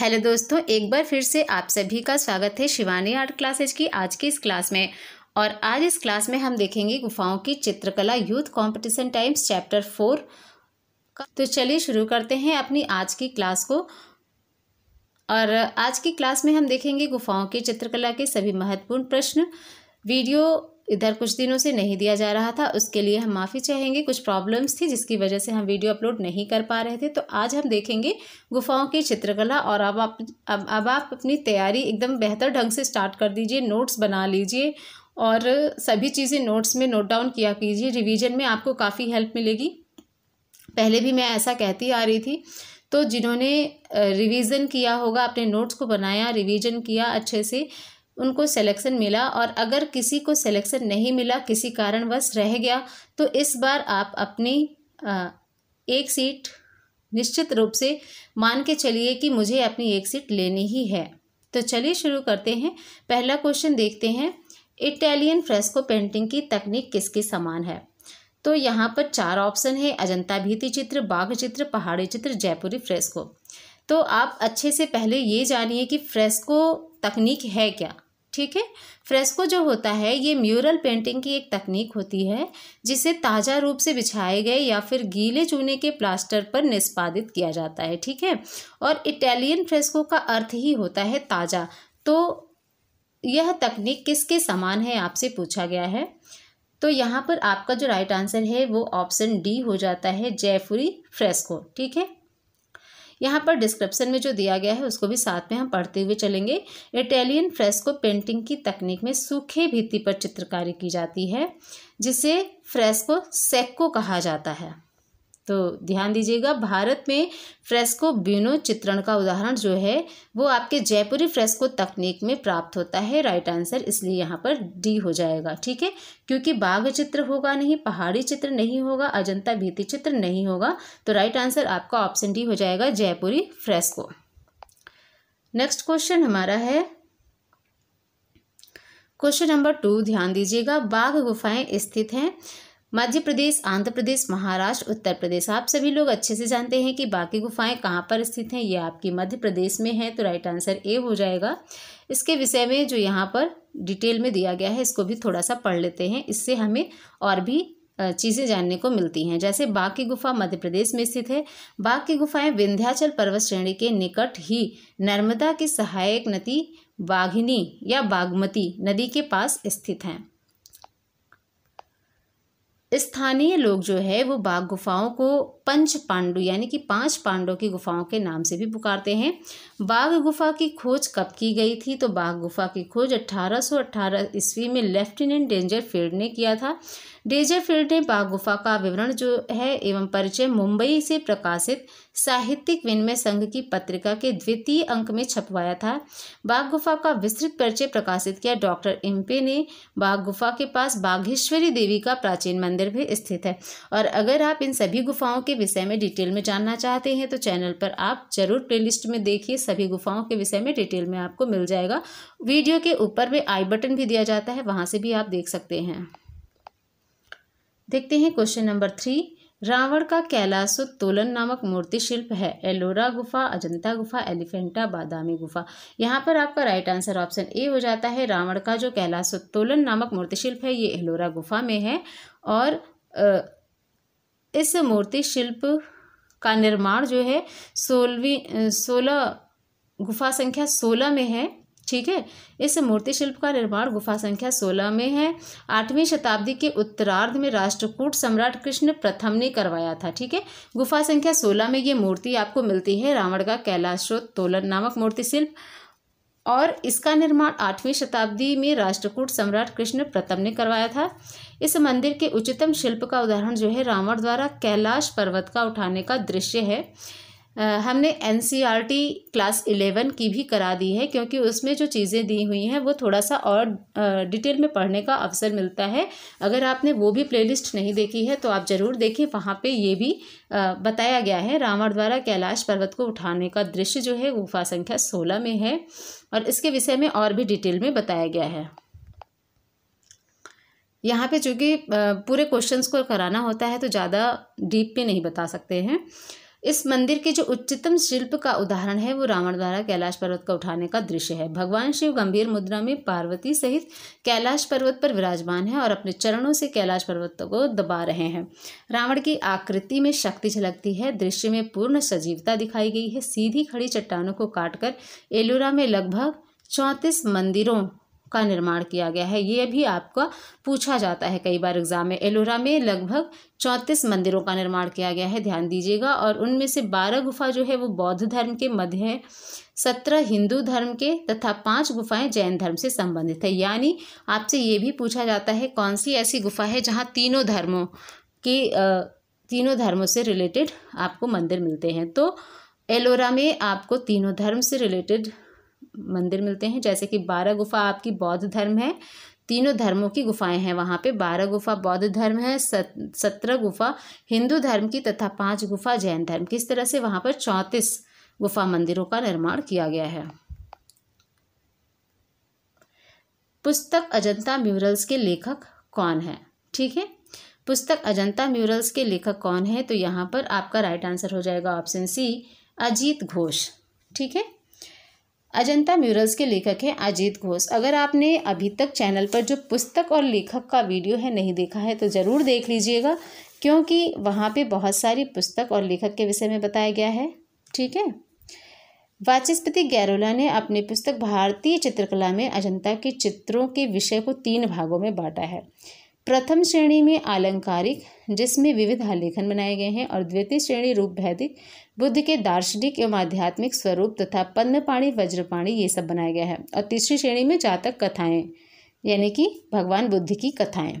hello दोस्तों एक बार फिर से आप सभी का स्वागत है शिवानी आर्ट क्लासेज की आज की इस क्लास में और आज इस क्लास में हम देखेंगे गुफाओं की चित्रकला Youth Competition Times chapter four का तो चलिए शुरू करते हैं अपनी आज की क्लास को और आज की क्लास में हम देखेंगे गुफाओं की चित्रकला के सभी महत्वपूर्ण प्रश्न वीडियो इधर कुछ दिनों से नहीं दिया जा रहा था उसके लिए हम माफ़ी चाहेंगे कुछ प्रॉब्लम्स थी जिसकी वजह से हम वीडियो अपलोड नहीं कर पा रहे थे तो आज हम देखेंगे गुफाओं की चित्रकला और अब आप अब अब आप अपनी तैयारी एकदम बेहतर ढंग से स्टार्ट कर दीजिए नोट्स बना लीजिए और सभी चीज़ें नोट्स में नोट डाउन किया कीजिए रिविज़न में आपको काफ़ी हेल्प मिलेगी पहले भी मैं ऐसा कहती आ रही थी तो जिन्होंने रिवीजन किया होगा अपने नोट्स को बनाया रिवीजन किया अच्छे से उनको सिलेक्शन मिला और अगर किसी को सिलेक्शन नहीं मिला किसी कारणवश रह गया तो इस बार आप अपनी आ, एक सीट निश्चित रूप से मान के चलिए कि मुझे अपनी एक सीट लेनी ही है तो चलिए शुरू करते हैं पहला क्वेश्चन देखते हैं इटालियन फ्रेस्को पेंटिंग की तकनीक किसके समान है तो यहाँ पर चार ऑप्शन है अजंता भीति चित्र बाघ चित्र पहाड़ी चित्र जयपुरी फ्रेस्को तो आप अच्छे से पहले ये जानिए कि फ्रेस्को तकनीक है क्या ठीक है फ्रेस्को जो होता है ये म्यूरल पेंटिंग की एक तकनीक होती है जिसे ताज़ा रूप से बिछाए गए या फिर गीले चूने के प्लास्टर पर निष्पादित किया जाता है ठीक है और इटालियन फ्रेस्को का अर्थ ही होता है ताज़ा तो यह तकनीक किसके समान है आपसे पूछा गया है तो यहाँ पर आपका जो राइट आंसर है वो ऑप्शन डी हो जाता है जयपुरी फ्रेस्को ठीक है यहाँ पर डिस्क्रिप्सन में जो दिया गया है उसको भी साथ में हम पढ़ते हुए चलेंगे इटालियन फ्रेस्को पेंटिंग की तकनीक में सूखे भित्ति पर चित्रकारी की जाती है जिसे फ्रेस्को सेक्को कहा जाता है तो ध्यान दीजिएगा भारत में फ्रेस्को ब्यूनो चित्रण का उदाहरण जो है वो आपके जयपुरी फ्रेस्को तकनीक में प्राप्त होता है राइट आंसर इसलिए यहाँ पर डी हो जाएगा ठीक है क्योंकि बाघ चित्र होगा नहीं पहाड़ी चित्र नहीं होगा अजंता भीति चित्र नहीं होगा तो राइट आंसर आपका ऑप्शन डी हो जाएगा जयपुरी फ्रेस्को नेक्स्ट क्वेश्चन हमारा है क्वेश्चन नंबर टू ध्यान दीजिएगा बाघ गुफाएं स्थित हैं मध्य प्रदेश आंध्र प्रदेश महाराष्ट्र उत्तर प्रदेश आप सभी लोग अच्छे से जानते हैं कि बाकी गुफाएं कहाँ पर स्थित हैं ये आपकी मध्य प्रदेश में है तो राइट आंसर ए हो जाएगा इसके विषय में जो यहाँ पर डिटेल में दिया गया है इसको भी थोड़ा सा पढ़ लेते हैं इससे हमें और भी चीज़ें जानने को मिलती हैं जैसे बाघ की गुफा मध्य प्रदेश में स्थित है बाघ की गुफाएं विंध्याचल पर्वत श्रेणी के निकट ही नर्मदा की सहायक नदी बाघिनी या बागमती नदी के पास स्थित हैं स्थानीय लोग जो है वो बाघ गुफाओं को पंच पांडु यानी कि पांच पांडवों की गुफाओं के नाम से भी पुकारते हैं बाघ गुफा की खोज कब की गई थी तो बाघ गुफा की खोज 1818 ईस्वी में लेफ्टिनेंट डेंजर फील्ड ने किया था डेंजर फील्ड ने बाघ गुफा का विवरण जो है एवं परिचय मुंबई से प्रकाशित साहित्यिक विनिमय संघ की पत्रिका के द्वितीय अंक में छपवाया था बाघ गुफा का विस्तृत परिचय प्रकाशित किया डॉक्टर एम्पे ने बाघ गुफा के पास बाघेश्वरी देवी का प्राचीन मंदिर भी स्थित है और अगर आप इन सभी गुफाओं के विषय में डिटेल में जानना चाहते हैं तो चैनल पर आप जरूर प्लेलिस्ट में देखिए सभी गुफाओं के विषय में डिटेल में आपको मिल जाएगा वीडियो के ऊपर में आई बटन भी दिया जाता है वहाँ से भी आप देख सकते हैं देखते हैं क्वेश्चन नंबर थ्री रावण का कैलाश उत्तोलन नामक मूर्ति शिल्प है एलोरा गुफा अजंता गुफा एलिफेंटा बादामी गुफा यहाँ पर आपका राइट आंसर ऑप्शन ए हो जाता है रावण का जो कैलाश उत्तोलन नामक मूर्ति शिल्प है ये एलोरा गुफा में है और इस मूर्ति शिल्प का निर्माण जो है सोलहवीं सोलह गुफा संख्या सोलह में है ठीक है इस मूर्ति शिल्प का निर्माण गुफा संख्या सोलह में है आठवीं शताब्दी के उत्तरार्ध में राष्ट्रकूट सम्राट कृष्ण प्रथम ने करवाया था ठीक है गुफा संख्या सोलह में ये मूर्ति आपको मिलती है रावण का कैलाश तोलन नामक मूर्ति शिल्प और इसका निर्माण आठवीं शताब्दी में राष्ट्रकूट सम्राट कृष्ण प्रथम ने करवाया था इस मंदिर के उच्चतम शिल्प का उदाहरण जो है रावण द्वारा कैलाश पर्वत का उठाने का दृश्य है हमने एन क्लास इलेवन की भी करा दी है क्योंकि उसमें जो चीज़ें दी हुई हैं वो थोड़ा सा और डिटेल में पढ़ने का अवसर मिलता है अगर आपने वो भी प्लेलिस्ट नहीं देखी है तो आप ज़रूर देखिए वहाँ पे ये भी बताया गया है रावण द्वारा कैलाश पर्वत को उठाने का दृश्य जो है गुफा संख्या सोलह में है और इसके विषय में और भी डिटेल में बताया गया है यहाँ पे चूँकि पूरे क्वेश्चंस को कराना होता है तो ज़्यादा डीप में नहीं बता सकते हैं इस मंदिर के जो उच्चतम शिल्प का उदाहरण है वो रावण द्वारा कैलाश पर्वत का उठाने का दृश्य है भगवान शिव गंभीर मुद्रा में पार्वती सहित कैलाश पर्वत पर विराजमान है और अपने चरणों से कैलाश पर्वत को दबा रहे हैं रावण की आकृति में शक्ति झलकती है दृश्य में पूर्ण सजीवता दिखाई गई है सीधी खड़ी चट्टानों को काटकर एलोरा में लगभग चौंतीस मंदिरों का निर्माण किया गया है ये भी आपका पूछा जाता है कई बार एग्जाम में एलोरा में लगभग चौंतीस मंदिरों का निर्माण किया गया है ध्यान दीजिएगा और उनमें से बारह गुफा जो है वो बौद्ध धर्म के मध्य है सत्रह हिंदू धर्म के तथा पांच गुफाएं जैन धर्म से संबंधित है यानी आपसे ये भी पूछा जाता है कौन सी ऐसी गुफा है जहाँ तीनों धर्मों की तीनों धर्मों से रिलेटेड आपको मंदिर मिलते हैं तो एलोरा में आपको तीनों धर्म से रिलेटेड मंदिर मिलते हैं जैसे कि बारह गुफा आपकी बौद्ध धर्म है तीनों धर्मों की गुफाएं हैं वहाँ पे बारह गुफा बौद्ध धर्म है सत, सत्रह गुफा हिंदू धर्म की तथा पांच गुफा जैन धर्म की इस तरह से वहाँ पर चौंतीस गुफा मंदिरों का निर्माण किया गया है पुस्तक अजंता म्यूरल्स के लेखक कौन है ठीक है पुस्तक अजंता म्यूरल्स के लेखक कौन है तो यहाँ पर आपका राइट आंसर हो जाएगा ऑप्शन सी अजीत घोष ठीक है अजंता म्यूरल्स के लेखक हैं अजीत घोष अगर आपने अभी तक चैनल पर जो पुस्तक और लेखक का वीडियो है नहीं देखा है तो ज़रूर देख लीजिएगा क्योंकि वहाँ पे बहुत सारी पुस्तक और लेखक के विषय में बताया गया है ठीक है वाचस्पति गैरोला ने अपनी पुस्तक भारतीय चित्रकला में अजंता के चित्रों के विषय को तीन भागों में बांटा है प्रथम श्रेणी में आलंकारिक जिसमें विविध आलेखन बनाए गए हैं और द्वितीय श्रेणी रूप भैदिक बुद्ध के दार्शनिक एवं आध्यात्मिक स्वरूप तथा पन्नपाणी वज्रपाणी ये सब बनाया गया है और तीसरी श्रेणी में जातक कथाएं यानी कि भगवान बुद्ध की कथाएं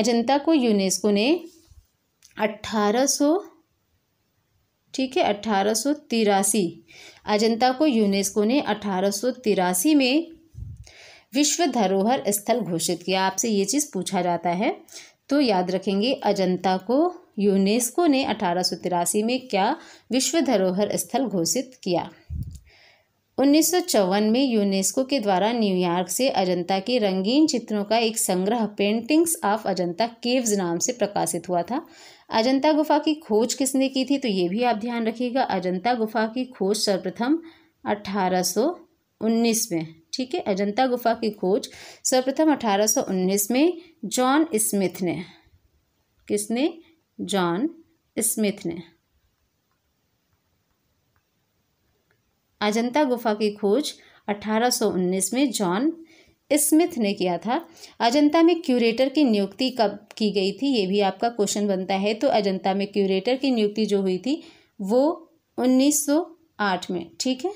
अजंता को यूनेस्को ने 1800 ठीक है अठारह अजंता को यूनेस्को ने अठारह में विश्व धरोहर स्थल घोषित किया आपसे ये चीज़ पूछा जाता है तो याद रखेंगे अजंता को यूनेस्को ने अठारह में क्या विश्व धरोहर स्थल घोषित किया उन्नीस में यूनेस्को के द्वारा न्यूयॉर्क से अजंता के रंगीन चित्रों का एक संग्रह पेंटिंग्स ऑफ अजंता केव्स नाम से प्रकाशित हुआ था अजंता गुफा की खोज किसने की थी तो ये भी आप ध्यान रखिएगा अजंता गुफा की खोज सर्वप्रथम 1819 में ठीक है अजंता गुफा की खोज सर्वप्रथम 1819 में जॉन स्मिथ ने किसने जॉन स्मिथ ने अजंता गुफा की खोज 1819 में जॉन स्मिथ ने किया था अजंता में क्यूरेटर की नियुक्ति कब की गई थी ये भी आपका क्वेश्चन बनता है तो अजंता में क्यूरेटर की नियुक्ति जो हुई थी वो 1908 में ठीक है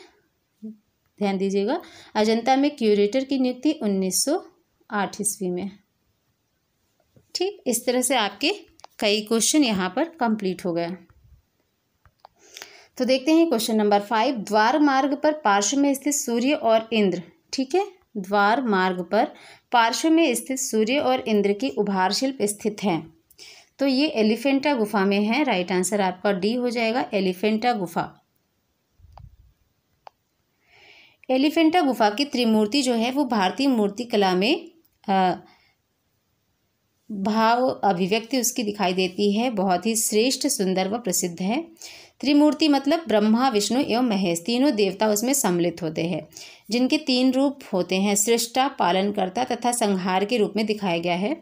ध्यान दीजिएगा अजंता में क्यूरेटर की नियुक्ति 1908 ईस्वी में ठीक इस तरह से आपके कई क्वेश्चन यहाँ पर कंप्लीट हो गए तो देखते हैं क्वेश्चन नंबर फाइव द्वार मार्ग पर पार्श्व में स्थित सूर्य और इंद्र ठीक है द्वार मार्ग पर पार्श्व में स्थित सूर्य और इंद्र की उभार शिल्प स्थित है तो ये एलिफेंटा गुफा में है राइट आंसर आपका डी हो जाएगा एलिफेंटा गुफा एलिफेंटा गुफा की त्रिमूर्ति जो है वो भारतीय मूर्ति कला में भाव अभिव्यक्ति उसकी दिखाई देती है बहुत ही श्रेष्ठ सुंदर व प्रसिद्ध है त्रिमूर्ति मतलब ब्रह्मा विष्णु एवं महेश तीनों देवता उसमें सम्मिलित होते हैं जिनके तीन रूप होते हैं सृष्टा पालनकर्ता तथा संहार के रूप में दिखाया गया है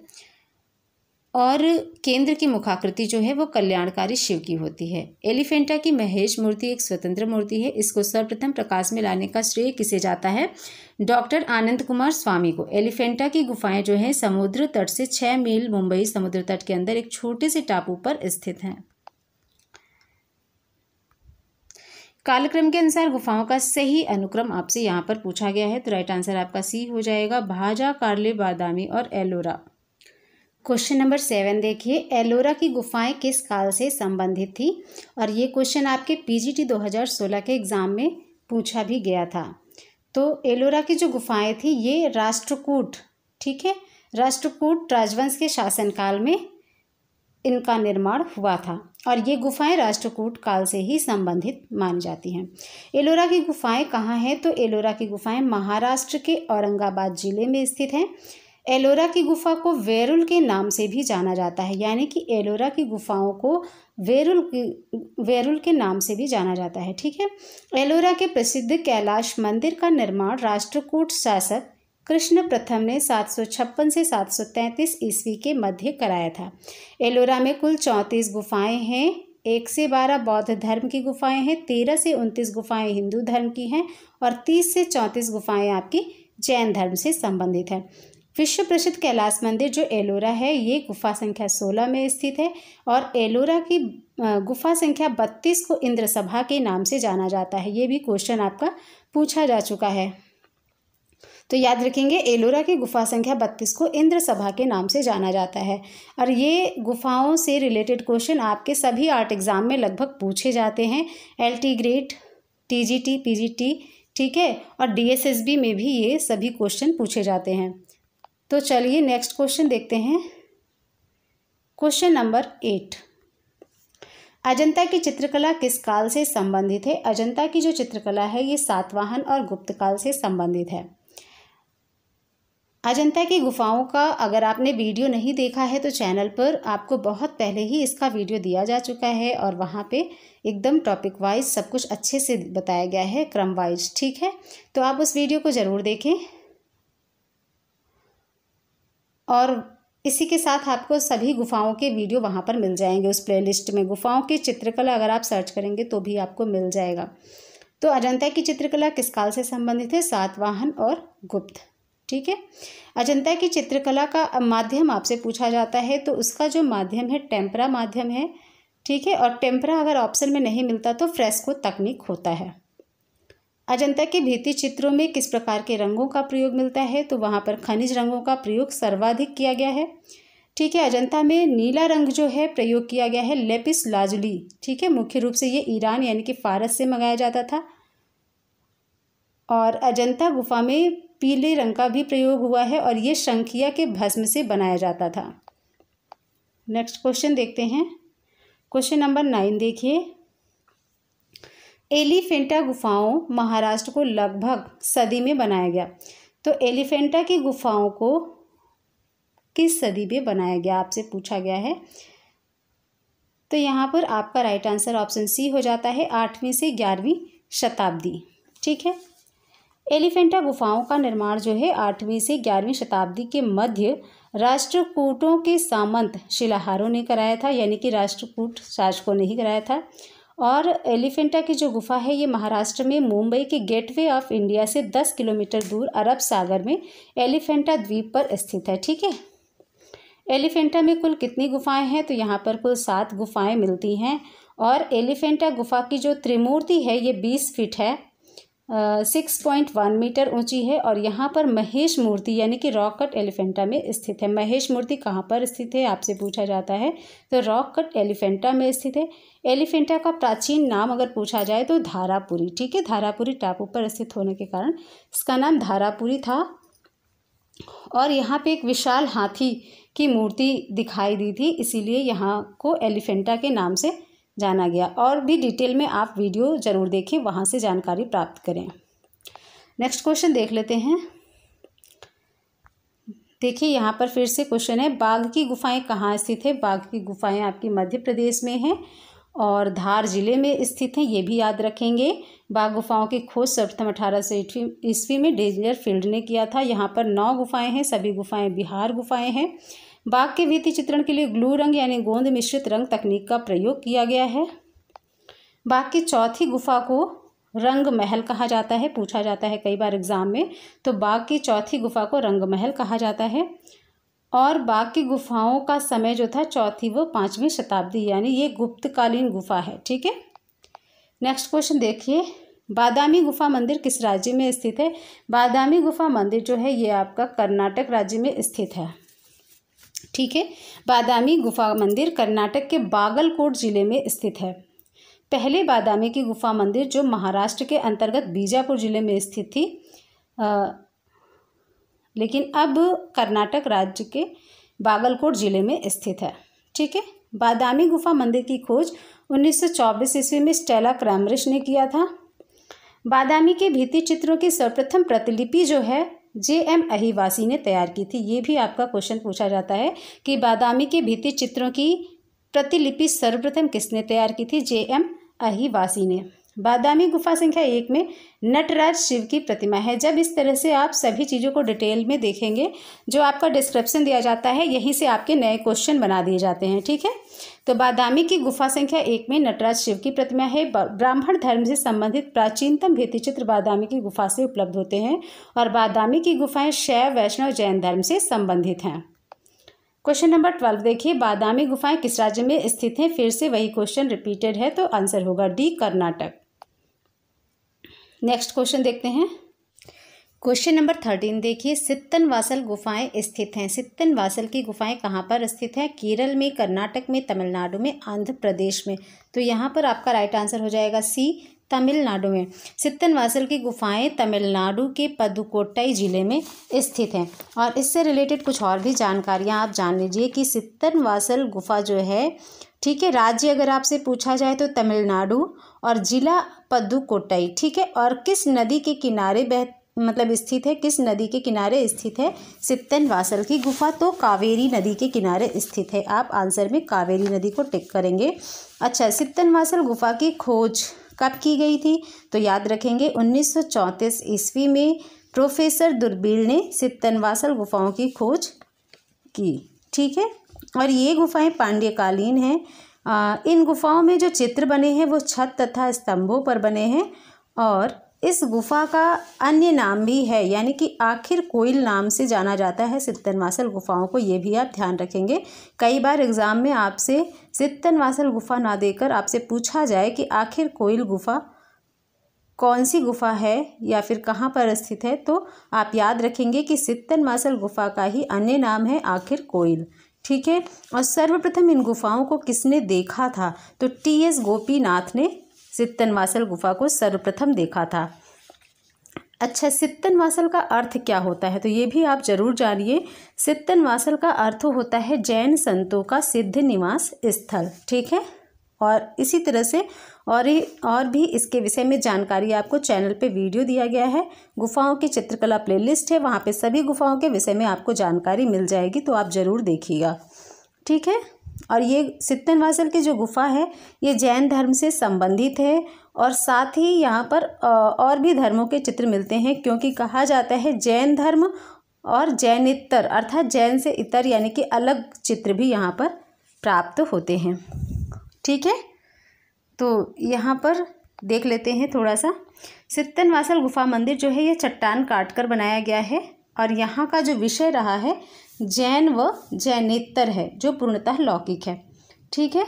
और केंद्र की मुखाकृति जो है वो कल्याणकारी शिव की होती है एलिफेंटा की महेश मूर्ति एक स्वतंत्र मूर्ति है इसको सर्वप्रथम प्रकाश में लाने का श्रेय किसे जाता है डॉक्टर आनंद कुमार स्वामी को एलिफेंटा की गुफाएं जो हैं समुद्र तट से छः मील मुंबई समुद्र तट के अंदर एक छोटे से टापू पर स्थित हैं कालक्रम के अनुसार गुफाओं का सही अनुक्रम आपसे यहाँ पर पूछा गया है तो राइट आंसर आपका सी हो जाएगा भाजा कार्ले बादामी और एलोरा क्वेश्चन नंबर सेवन देखिए एलोरा की गुफाएं किस काल से संबंधित थी और ये क्वेश्चन आपके पीजीटी 2016 के एग्जाम में पूछा भी गया था तो एलोरा की जो गुफाएं थी ये राष्ट्रकूट ठीक है राष्ट्रकूट राजवंश के शासनकाल में इनका निर्माण हुआ था और ये गुफाएं राष्ट्रकूट काल से ही संबंधित मानी जाती हैं एलोरा की गुफाएं कहाँ हैं तो एलोरा की गुफाएं महाराष्ट्र के औरंगाबाद जिले में स्थित हैं एलोरा की गुफा को वेरुल के नाम से भी जाना जाता है यानी कि एलोरा की गुफाओं को वेरुल वेरुल के नाम से भी जाना जाता है ठीक है एलोरा के प्रसिद्ध कैलाश मंदिर का निर्माण राष्ट्रकूट शासक कृष्ण प्रथम ने सात सौ छप्पन से सात सौ तैंतीस ईस्वी के मध्य कराया था एलोरा में कुल चौंतीस गुफाएं हैं एक से बारह बौद्ध धर्म की गुफाएं हैं तेरह से उनतीस गुफाएं हिंदू धर्म की हैं और तीस से चौंतीस गुफाएं आपकी जैन धर्म से संबंधित हैं विश्व प्रसिद्ध कैलाश मंदिर जो एलोरा है ये गुफा संख्या सोलह में स्थित है और एलोरा की गुफा संख्या बत्तीस को इंद्र सभा के नाम से जाना जाता है ये भी क्वेश्चन आपका पूछा जा चुका है तो याद रखेंगे एलोरा की गुफा संख्या बत्तीस को इंद्र सभा के नाम से जाना जाता है और ये गुफाओं से रिलेटेड क्वेश्चन आपके सभी आर्ट एग्ज़ाम में लगभग पूछे जाते हैं L T grade T G T P G T ठीक है और डी एस एस बी में भी ये सभी क्वेश्चन पूछे जाते हैं तो चलिए नेक्स्ट क्वेश्चन देखते हैं क्वेश्चन नंबर एट अजंता की चित्रकला किस काल से संबंधित है अजंता की जो चित्रकला है ये सातवाहन और गुप्त काल से संबंधित है अजंता की गुफाओं का अगर आपने वीडियो नहीं देखा है तो चैनल पर आपको बहुत पहले ही इसका वीडियो दिया जा चुका है और वहाँ पे एकदम टॉपिक वाइज सब कुछ अच्छे से बताया गया है क्रम वाइज ठीक है तो आप उस वीडियो को ज़रूर देखें और इसी के साथ आपको सभी गुफाओं के वीडियो वहाँ पर मिल जाएंगे उस प्लेलिस्ट में गुफाओं की चित्रकला अगर आप सर्च करेंगे तो भी आपको मिल जाएगा तो अजंता की चित्रकला किस काल से संबंधित है सातवाहन और गुप्त ठीक है अजंता की चित्रकला का माध्यम आपसे पूछा जाता है तो उसका जो माध्यम है टेम्परा माध्यम है ठीक है और टेम्परा अगर ऑप्शन में नहीं मिलता तो फ्रेस्को तकनीक होता है अजंता के भित्ति चित्रों में किस प्रकार के रंगों का प्रयोग मिलता है तो वहाँ पर खनिज रंगों का प्रयोग सर्वाधिक किया गया है ठीक है अजंता में नीला रंग जो है प्रयोग किया गया है लेपिस लाजुली ठीक है मुख्य रूप से ये ईरान यानी कि फारस से मंगाया जाता था और अजंता गुफा में पीले रंग का भी प्रयोग हुआ है और ये शंखिया के भस्म से बनाया जाता था नेक्स्ट क्वेश्चन देखते हैं क्वेश्चन नंबर नाइन देखिए एलिफेंटा गुफाओं महाराष्ट्र को लगभग सदी में बनाया गया तो एलिफेंटा की गुफाओं को किस सदी में बनाया गया आपसे पूछा गया है तो यहाँ पर आपका राइट आंसर ऑप्शन सी हो जाता है आठवीं से ग्यारहवीं शताब्दी ठीक है एलिफेंटा गुफाओं का निर्माण जो है आठवीं से ग्यारहवीं शताब्दी के मध्य राष्ट्रकूटों के सामंत शिलाहारों ने कराया था यानी कि राष्ट्रकूट शासकों ने ही कराया था और एलिफेंटा की जो गुफा है ये महाराष्ट्र में मुंबई के गेटवे ऑफ इंडिया से दस किलोमीटर दूर अरब सागर में एलिफेंटा द्वीप पर स्थित है ठीक है एलिफेंटा में कुल कितनी गुफाएं हैं तो यहाँ पर कुल सात गुफाएं मिलती हैं और एलिफेंटा गुफा की जो त्रिमूर्ति है ये बीस फीट है सिक्स पॉइंट वन मीटर ऊंची है और यहाँ पर महेश मूर्ति यानी कि रॉक कट एलिफेंटा में स्थित है महेश मूर्ति कहाँ पर स्थित है आपसे पूछा जाता है तो रॉक कट एलिफेंटा में स्थित है एलिफेंटा का प्राचीन नाम अगर पूछा जाए तो धारापुरी ठीक है धारापुरी टापू पर स्थित होने के कारण इसका नाम धारापुरी था और यहाँ पे एक विशाल हाथी की मूर्ति दिखाई दी थी इसीलिए यहाँ को एलिफेंटा के नाम से जाना गया और भी डिटेल में आप वीडियो ज़रूर देखें वहाँ से जानकारी प्राप्त करें नेक्स्ट क्वेश्चन देख लेते हैं देखिए यहाँ पर फिर से क्वेश्चन है बाघ की गुफाएं कहाँ स्थित है बाघ की गुफाएं आपकी मध्य प्रदेश में हैं और धार जिले में स्थित हैं ये भी याद रखेंगे बाघ गुफाओं की खोज सर्वप्रथम अठारह सौ ईस्वी में डेंजर फील्ड ने किया था यहाँ पर नौ गुफाएं हैं सभी गुफाएं बिहार गुफाएं हैं बाघ के भीति चित्रण के लिए ग्लू रंग यानी गोंद मिश्रित रंग तकनीक का प्रयोग किया गया है बाघ की चौथी गुफा को रंग महल कहा जाता है पूछा जाता है कई बार एग्जाम में तो बाघ की चौथी गुफा को रंग महल कहा जाता है और बाकी गुफाओं का समय जो था चौथी व पाँचवीं शताब्दी यानी ये गुप्तकालीन गुफा है ठीक है नेक्स्ट क्वेश्चन देखिए बादामी गुफा मंदिर किस राज्य में स्थित है बादामी गुफा मंदिर जो है ये आपका कर्नाटक राज्य में स्थित है ठीक है बादामी गुफा मंदिर कर्नाटक के बागलकोट जिले में स्थित है पहले बादामी की गुफा मंदिर जो महाराष्ट्र के अंतर्गत बीजापुर जिले में स्थित थी लेकिन अब कर्नाटक राज्य के बागलकोट ज़िले में स्थित है ठीक है बादामी गुफा मंदिर की खोज 1924 ईस्वी में स्टेला क्रैमरिश ने किया था बादामी के भित्ति चित्रों की सर्वप्रथम प्रतिलिपि जो है जे एम अहिवासी ने तैयार की थी ये भी आपका क्वेश्चन पूछा जाता है कि बादामी के भित्ति चित्रों की प्रतिलिपि सर्वप्रथम किसने तैयार की थी जे एम अहिवासी ने बादामी गुफा संख्या एक में नटराज शिव की प्रतिमा है जब इस तरह से आप सभी चीज़ों को डिटेल में देखेंगे जो आपका डिस्क्रिप्शन दिया जाता है यहीं से आपके नए क्वेश्चन बना दिए जाते हैं ठीक है तो बादामी की गुफा संख्या एक में नटराज शिव की प्रतिमा है ब्राह्मण धर्म से संबंधित प्राचीनतम भित्तिचित्र बादामी की गुफा से उपलब्ध होते हैं और बादामी की गुफाएँ शैव वैष्णव जैन धर्म से संबंधित हैं क्वेश्चन नंबर ट्वेल्व देखिए बादामी गुफाएं किस राज्य में स्थित हैं फिर से वही क्वेश्चन रिपीटेड है तो आंसर होगा डी कर्नाटक नेक्स्ट क्वेश्चन देखते हैं क्वेश्चन नंबर थर्टीन देखिए सित्तन वासल गुफाएं स्थित हैं सित्तन वासल की गुफाएं कहाँ पर स्थित हैं केरल में कर्नाटक में तमिलनाडु में आंध्र प्रदेश में तो यहाँ पर आपका राइट आंसर हो जाएगा सी तमिलनाडु में सित्तन वासल की गुफाएं तमिलनाडु के पदुकोटई जिले में स्थित हैं और इससे रिलेटेड कुछ और भी जानकारियाँ आप जान लीजिए कि सित्तन वासल गुफा जो है ठीक है राज्य अगर आपसे पूछा जाए तो तमिलनाडु और जिला पद्दुकोटई ठीक है और किस नदी के किनारे बह मतलब स्थित है किस नदी के किनारे स्थित है सित्तन वासल की गुफा तो कावेरी नदी के किनारे स्थित है आप आंसर में कावेरी नदी को टिक करेंगे अच्छा सित्तन वासल गुफा की खोज कब की गई थी तो याद रखेंगे 1934 ईस्वी में प्रोफेसर दुर्बील ने सिप्तनवासल गुफाओं की खोज की ठीक है और ये गुफाएं पांड्यकालीन हैं इन गुफाओं में जो चित्र बने हैं वो छत तथा स्तंभों पर बने हैं और इस गुफा का अन्य नाम भी है यानी कि आखिर कोयल नाम से जाना जाता है सित्तनवासल गुफाओं को ये भी आप ध्यान रखेंगे कई बार एग्ज़ाम में आपसे सित्तनवासल गुफा ना देकर आपसे पूछा जाए कि आखिर कोयल गुफा कौन सी गुफा है या फिर कहाँ पर स्थित है तो आप याद रखेंगे कि सित्तन मासल गुफा का ही अन्य नाम है आखिर कोयल ठीक है और सर्वप्रथम इन गुफाओं को किसने देखा था तो टी एस गोपीनाथ ने सित्तनवासल गुफा को सर्वप्रथम देखा था अच्छा सित्तनवासल का अर्थ क्या होता है तो ये भी आप जरूर जानिए सित्तनवासल का अर्थ होता है जैन संतों का सिद्ध निवास स्थल ठीक है और इसी तरह से और और भी इसके विषय में जानकारी आपको चैनल पे वीडियो दिया गया है गुफाओं की चित्रकला प्लेलिस्ट है वहाँ पे सभी गुफाओं के विषय में आपको जानकारी मिल जाएगी तो आप ज़रूर देखिएगा ठीक है और ये सित्तनवासल की जो गुफा है ये जैन धर्म से संबंधित है और साथ ही यहाँ पर और भी धर्मों के चित्र मिलते हैं क्योंकि कहा जाता है जैन धर्म और जैन इतर अर्थात जैन से इतर यानी कि अलग चित्र भी यहाँ पर प्राप्त होते हैं ठीक है तो यहाँ पर देख लेते हैं थोड़ा सा सित्तनवासल गुफा मंदिर जो है ये चट्टान काट कर बनाया गया है और यहाँ का जो विषय रहा है जैन व जैनेतर है जो पूर्णतः लौकिक है ठीक है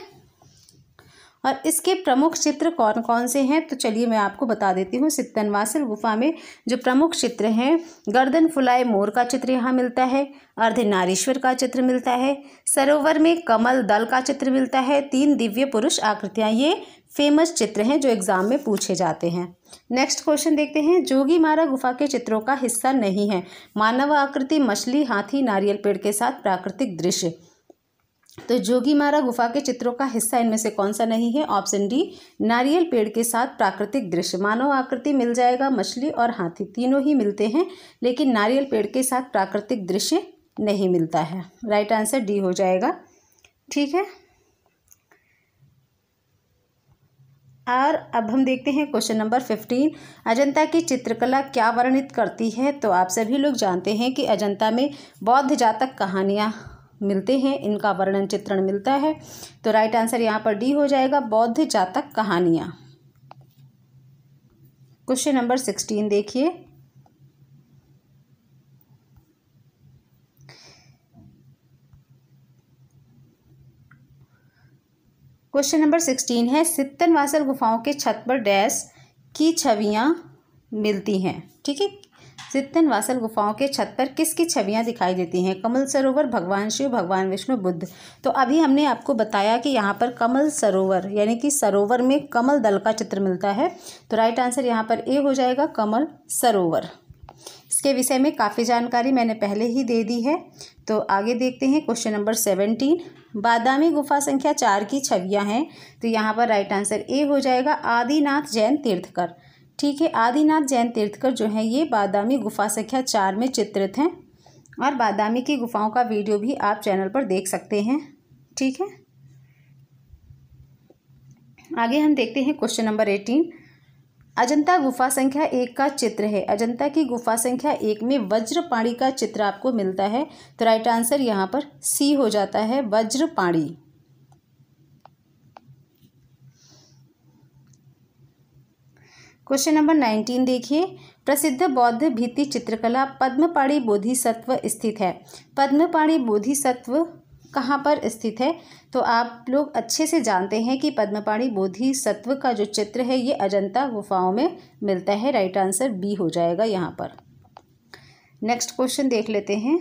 और इसके प्रमुख चित्र कौन कौन से हैं तो चलिए मैं आपको बता देती हूँ सित्तनवासल गुफा में जो प्रमुख चित्र हैं गर्दन फुलाए मोर का चित्र यहाँ मिलता है अर्धनारीश्वर का चित्र मिलता है सरोवर में कमल दल का चित्र मिलता है तीन दिव्य पुरुष आकृतियाँ ये फेमस चित्र हैं जो एग्ज़ाम में पूछे जाते हैं नेक्स्ट क्वेश्चन देखते हैं जोगी मारा गुफा के चित्रों का हिस्सा नहीं है मानव आकृति मछली हाथी नारियल पेड़ के साथ प्राकृतिक दृश्य तो जोगी मारा गुफा के चित्रों का हिस्सा इनमें से कौन सा नहीं है ऑप्शन डी नारियल पेड़ के साथ प्राकृतिक दृश्य मानव आकृति मिल जाएगा मछली और हाथी तीनों ही मिलते हैं लेकिन नारियल पेड़ के साथ प्राकृतिक दृश्य नहीं मिलता है राइट आंसर डी हो जाएगा ठीक है और अब हम देखते हैं क्वेश्चन नंबर फिफ्टीन अजंता की चित्रकला क्या वर्णित करती है तो आप सभी लोग जानते हैं कि अजंता में बौद्ध जातक कहानियाँ मिलते हैं इनका वर्णन चित्रण मिलता है तो राइट आंसर यहाँ पर डी हो जाएगा बौद्ध जातक कहानियाँ क्वेश्चन नंबर सिक्सटीन देखिए क्वेश्चन नंबर सिक्सटीन है सित्तनवासल गुफाओं के छत पर डैश की छवियाँ मिलती हैं ठीक है सित्तनवासल गुफाओं के छत पर किसकी छवियाँ दिखाई देती हैं कमल सरोवर भगवान शिव भगवान विष्णु बुद्ध तो अभी हमने आपको बताया कि यहाँ पर कमल सरोवर यानी कि सरोवर में कमल दल का चित्र मिलता है तो राइट आंसर यहाँ पर ए हो जाएगा कमल सरोवर इसके विषय में काफ़ी जानकारी मैंने पहले ही दे दी है तो आगे देखते हैं क्वेश्चन नंबर सेवेंटीन बादामी गुफा संख्या चार की छवियाँ हैं तो यहाँ पर राइट आंसर ए हो जाएगा आदिनाथ जैन तीर्थकर ठीक है आदिनाथ जैन तीर्थकर जो हैं ये बादामी गुफा संख्या चार में चित्रित हैं और बादामी की गुफाओं का वीडियो भी आप चैनल पर देख सकते हैं ठीक है आगे हम देखते हैं क्वेश्चन नंबर एटीन अजंता गुफा संख्या एक का चित्र है अजंता की गुफा संख्या एक में वज्रपाणी का चित्र आपको मिलता है तो राइट आंसर यहाँ पर सी हो जाता है वज्रपाणी क्वेश्चन नंबर नाइनटीन देखिए प्रसिद्ध बौद्ध भित्ति चित्रकला पद्मपाणी बोधिसत्व स्थित है पद्मपाणी बोधिसत्व कहाँ पर स्थित है तो आप लोग अच्छे से जानते हैं कि पद्मपाणी बोधि सत्व का जो चित्र है ये अजंता गुफाओं में मिलता है राइट आंसर बी हो जाएगा यहाँ पर नेक्स्ट क्वेश्चन देख लेते हैं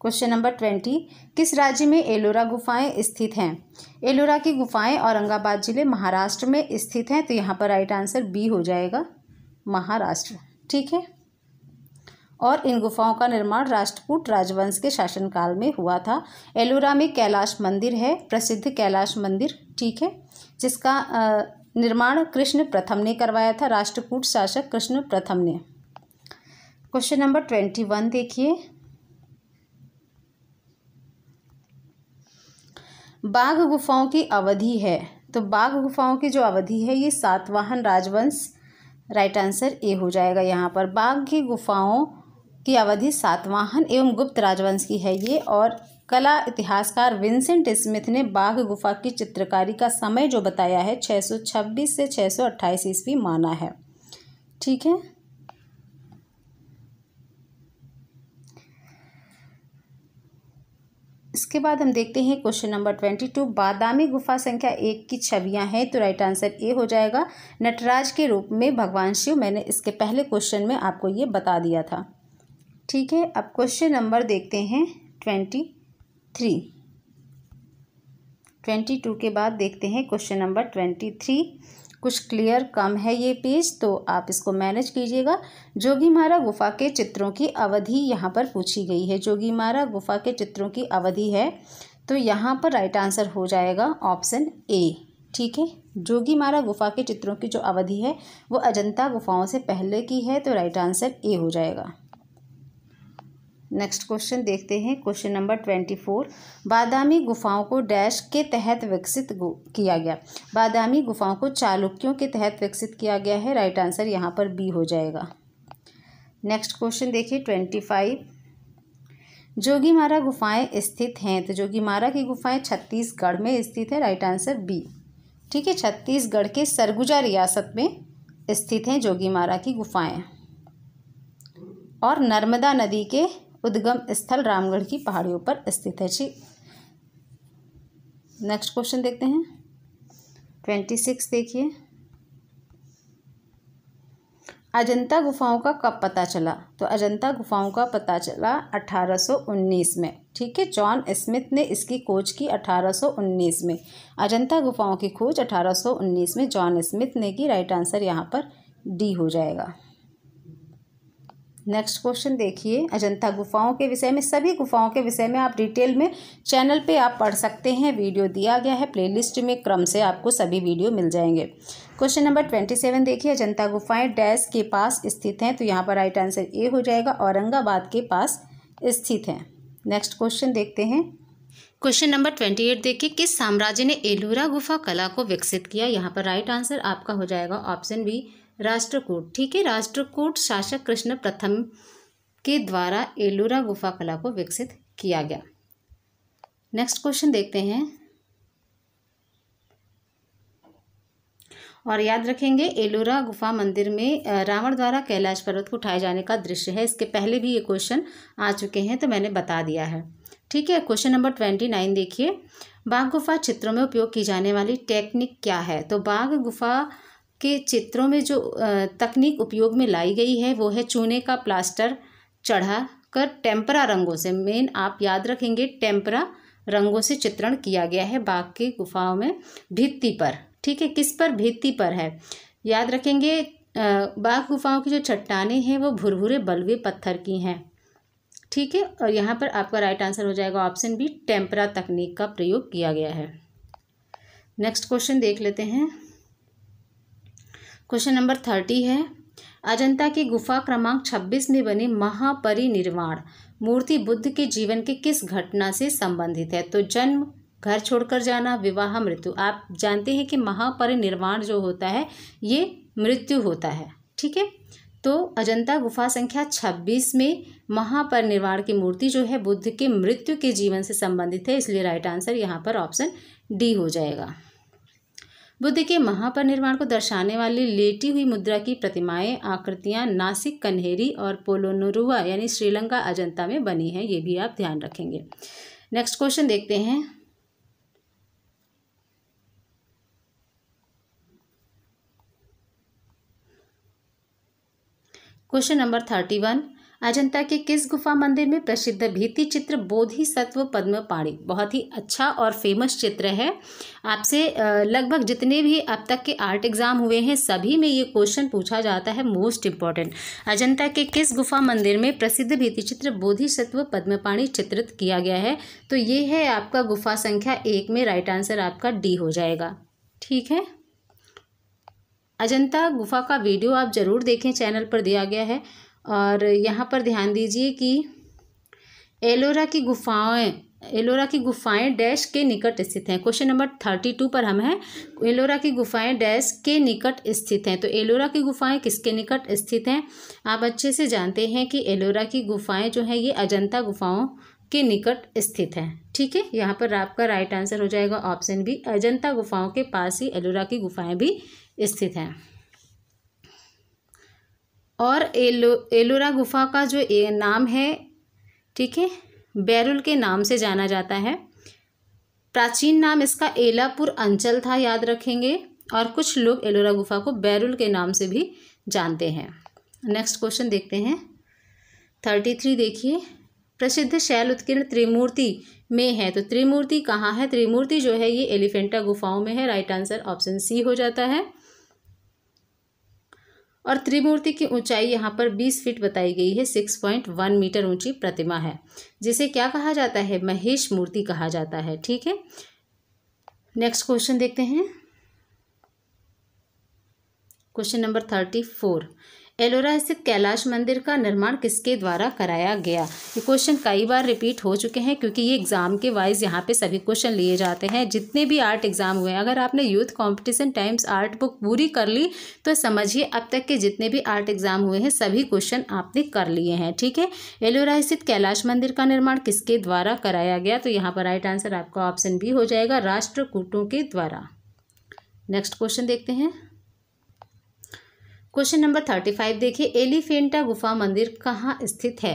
क्वेश्चन नंबर ट्वेंटी किस राज्य में एलोरा गुफाएं स्थित हैं एलोरा की गुफाएं औरंगाबाद जिले महाराष्ट्र में स्थित हैं तो यहाँ पर राइट आंसर बी हो जाएगा महाराष्ट्र ठीक है और इन गुफाओं का निर्माण राष्ट्रकूट राजवंश के शासनकाल में हुआ था एलोरा में कैलाश मंदिर है प्रसिद्ध कैलाश मंदिर ठीक है जिसका निर्माण कृष्ण प्रथम ने करवाया था राष्ट्रकूट शासक कृष्ण प्रथम ने क्वेश्चन नंबर ट्वेंटी वन देखिए बाघ गुफाओं की अवधि है तो बाघ गुफाओं की जो अवधि है ये सातवाहन राजवंश राइट आंसर ए हो जाएगा यहाँ पर बाघ की गुफाओं की अवधि सातवाहन एवं गुप्त राजवंश की है ये और कला इतिहासकार विंसेंट स्मिथ ने बाघ गुफा की चित्रकारी का समय जो बताया है 626 से 628 ईस्वी माना है ठीक है इसके बाद हम देखते हैं question number twenty two Badami गुफा संख्या एक की छवियां हैं तो राइट आंसर ए हो जाएगा नटराज के रूप में भगवान शिव मैंने इसके पहले क्वेश्चन में आपको ये बता दिया था ठीक है अब क्वेश्चन नंबर देखते हैं ट्वेंटी थ्री ट्वेंटी टू के बाद देखते हैं क्वेश्चन नंबर ट्वेंटी थ्री कुछ क्लियर कम है ये पेज तो आप इसको मैनेज कीजिएगा जोगी मारा गुफा के चित्रों की अवधि यहाँ पर पूछी गई है जोगी मारा गुफा के चित्रों की अवधि है तो यहाँ पर राइट आंसर हो जाएगा ऑप्शन ए ठीक है जोगी मारा गुफा के चित्रों की जो अवधि है वो अजंता गुफाओं से पहले की है तो राइट आंसर ए हो जाएगा नेक्स्ट क्वेश्चन देखते हैं question number twenty four Badami गुफाओं को डैश के तहत विकसित किया गया बादामी गुफाओं को चालुक्यों के तहत विकसित किया गया है राइट आंसर यहाँ पर बी हो जाएगा नेक्स्ट क्वेश्चन देखिए ट्वेंटी फाइव जोगीमारा गुफाएं स्थित हैं तो जोगीमारा की गुफाएं छत्तीसगढ़ में स्थित है राइट आंसर बी ठीक है छत्तीसगढ़ के सरगुजा रियासत में स्थित हैं जोगीमारा की गुफाएं और नर्मदा नदी के उद्गम स्थल रामगढ़ की पहाड़ियों पर स्थित है जी नेक्स्ट क्वेश्चन देखते हैं ट्वेंटी सिक्स देखिए अजंता गुफाओं का कब पता चला तो अजंता गुफाओं का पता चला 1819 में ठीक है जॉन स्मिथ ने इसकी खोज की 1819 में अजंता गुफाओं की खोज 1819 में जॉन स्मिथ ने की राइट आंसर यहाँ पर डी हो जाएगा नेक्स्ट क्वेश्चन देखिए अजंता गुफाओं के विषय में सभी गुफाओं के विषय में आप डिटेल में चैनल पे आप पढ़ सकते हैं वीडियो दिया गया है प्लेलिस्ट में क्रम से आपको सभी वीडियो मिल जाएंगे क्वेश्चन नंबर ट्वेंटी सेवन देखिए अजंता गुफाएं डैश के पास स्थित हैं तो यहाँ पर राइट आंसर ए हो जाएगा औरंगाबाद के पास स्थित हैं नेक्स्ट क्वेश्चन देखते हैं क्वेश्चन नंबर ट्वेंटी एट देखिए किस साम्राज्य ने एलूरा गुफा कला को विकसित किया यहाँ पर राइट आंसर आपका हो जाएगा ऑप्शन बी राष्ट्रकूट ठीक है राष्ट्रकूट शासक कृष्ण प्रथम के द्वारा एलुरा गुफा कला को विकसित किया गया नेक्स्ट क्वेश्चन देखते हैं और याद रखेंगे एलोरा गुफा मंदिर में रावण द्वारा कैलाश पर्वत को उठाए जाने का दृश्य है इसके पहले भी ये क्वेश्चन आ चुके हैं तो मैंने बता दिया है ठीक है क्वेश्चन नंबर ट्वेंटी नाइन देखिए बाघ गुफा चित्रों में उपयोग की जाने वाली टेक्निक क्या है तो बाघ गुफा के चित्रों में जो तकनीक उपयोग में लाई गई है वो है चूने का प्लास्टर चढ़ा कर टेम्परा रंगों से मेन आप याद रखेंगे टेम्परा रंगों से चित्रण किया गया है बाघ की गुफाओं में भित्ति पर ठीक है किस पर भित्ति पर है याद रखेंगे बाघ गुफाओं की जो चट्टाने हैं वो भुरभुरे बलवे पत्थर की हैं ठीक है और यहाँ पर आपका राइट आंसर हो जाएगा ऑप्शन बी टेम्परा तकनीक का प्रयोग किया गया है नेक्स्ट क्वेश्चन देख लेते हैं क्वेश्चन नंबर थर्टी है अजंता की गुफा क्रमांक छब्बीस में बनी महापरिनिर्वाण मूर्ति बुद्ध के जीवन के किस घटना से संबंधित है तो जन्म घर छोड़कर जाना विवाह मृत्यु आप जानते हैं कि महापरिनिर्वाण जो होता है ये मृत्यु होता है ठीक है तो अजंता गुफा संख्या छब्बीस में महापरिनिर्वाण की मूर्ति जो है बुद्ध के मृत्यु के जीवन से संबंधित है इसलिए राइट आंसर यहाँ पर ऑप्शन डी हो जाएगा बुद्ध के महापरिनिर्वाण को दर्शाने वाली लेटी हुई मुद्रा की प्रतिमाएं आकृतियां नासिक कन्हेरी और पोलोनुरुआ यानी श्रीलंका अजंता में बनी हैं ये भी आप ध्यान रखेंगे नेक्स्ट क्वेश्चन देखते हैं question number thirty one Ajanta के किस गुफा मंदिर में प्रसिद्ध भीति चित्र बोधि सत्व पद्म पाड़ी बहुत ही अच्छा और फेमस चित्र है आपसे लगभग जितने भी अब तक के आर्ट एग्ज़ाम हुए हैं सभी में ये क्वेश्चन पूछा जाता है मोस्ट इम्पॉर्टेंट अजंता के किस गुफा मंदिर में प्रसिद्ध भीति चित्र पद्म पद्मपाणी चित्रित किया गया है तो ये है आपका गुफा संख्या एक में राइट आंसर आपका डी हो जाएगा ठीक है अजंता गुफा का वीडियो आप ज़रूर देखें चैनल पर दिया गया है और यहाँ पर ध्यान दीजिए कि एलोरा की गुफाएं एलोरा की गुफाएं डैश के निकट स्थित हैं क्वेश्चन नंबर थर्टी टू पर हम हैं एलोरा की गुफाएं डैश के निकट स्थित हैं तो एलोरा की गुफाएं किसके निकट स्थित हैं आप अच्छे से जानते हैं कि एलोरा की गुफाएं जो हैं ये अजंता गुफाओं के निकट स्थित हैं ठीक है यहाँ पर आपका राइट आंसर हो जाएगा ऑप्शन बी अजंता गुफाओं के पास ही एलोरा की गुफाएँ भी स्थित हैं और एलो एलोरा गुफा का जो ए, नाम है ठीक है बैरुल के नाम से जाना जाता है प्राचीन नाम इसका एलापुर अंचल था याद रखेंगे और कुछ लोग एलोरा गुफा को बैरुल के नाम से भी जानते हैं नेक्स्ट क्वेश्चन देखते हैं थर्टी थ्री देखिए प्रसिद्ध शैल उत्कीर्ण त्रिमूर्ति में है तो त्रिमूर्ति कहाँ है त्रिमूर्ति जो है ये एलिफेंटा गुफाओं में है राइट आंसर ऑप्शन सी हो जाता है और त्रिमूर्ति की ऊंचाई यहाँ पर 20 फीट बताई गई है 6.1 मीटर ऊंची प्रतिमा है जिसे क्या कहा जाता है महेश मूर्ति कहा जाता है ठीक है नेक्स्ट क्वेश्चन देखते हैं question number thirty four Ellora स्थित कैलाश मंदिर का निर्माण किसके द्वारा कराया गया ये क्वेश्चन कई बार रिपीट हो चुके हैं क्योंकि ये एग्ज़ाम के वाइज यहाँ पे सभी क्वेश्चन लिए जाते हैं जितने भी आर्ट एग्ज़ाम हुए हैं अगर आपने Youth Competition Times art book पूरी कर ली तो समझिए अब तक के जितने भी आर्ट एग्ज़ाम हुए हैं सभी क्वेश्चन आपने कर लिए हैं ठीक है एलोरा स्थित कैलाश मंदिर का निर्माण किसके द्वारा कराया गया तो यहाँ पर राइट आंसर आपका ऑप्शन बी हो जाएगा राष्ट्रकूटों के द्वारा नेक्स्ट क्वेश्चन देखते हैं क्वेश्चन नंबर थर्टी फाइव देखिए एलिफेंटा गुफा मंदिर कहाँ स्थित है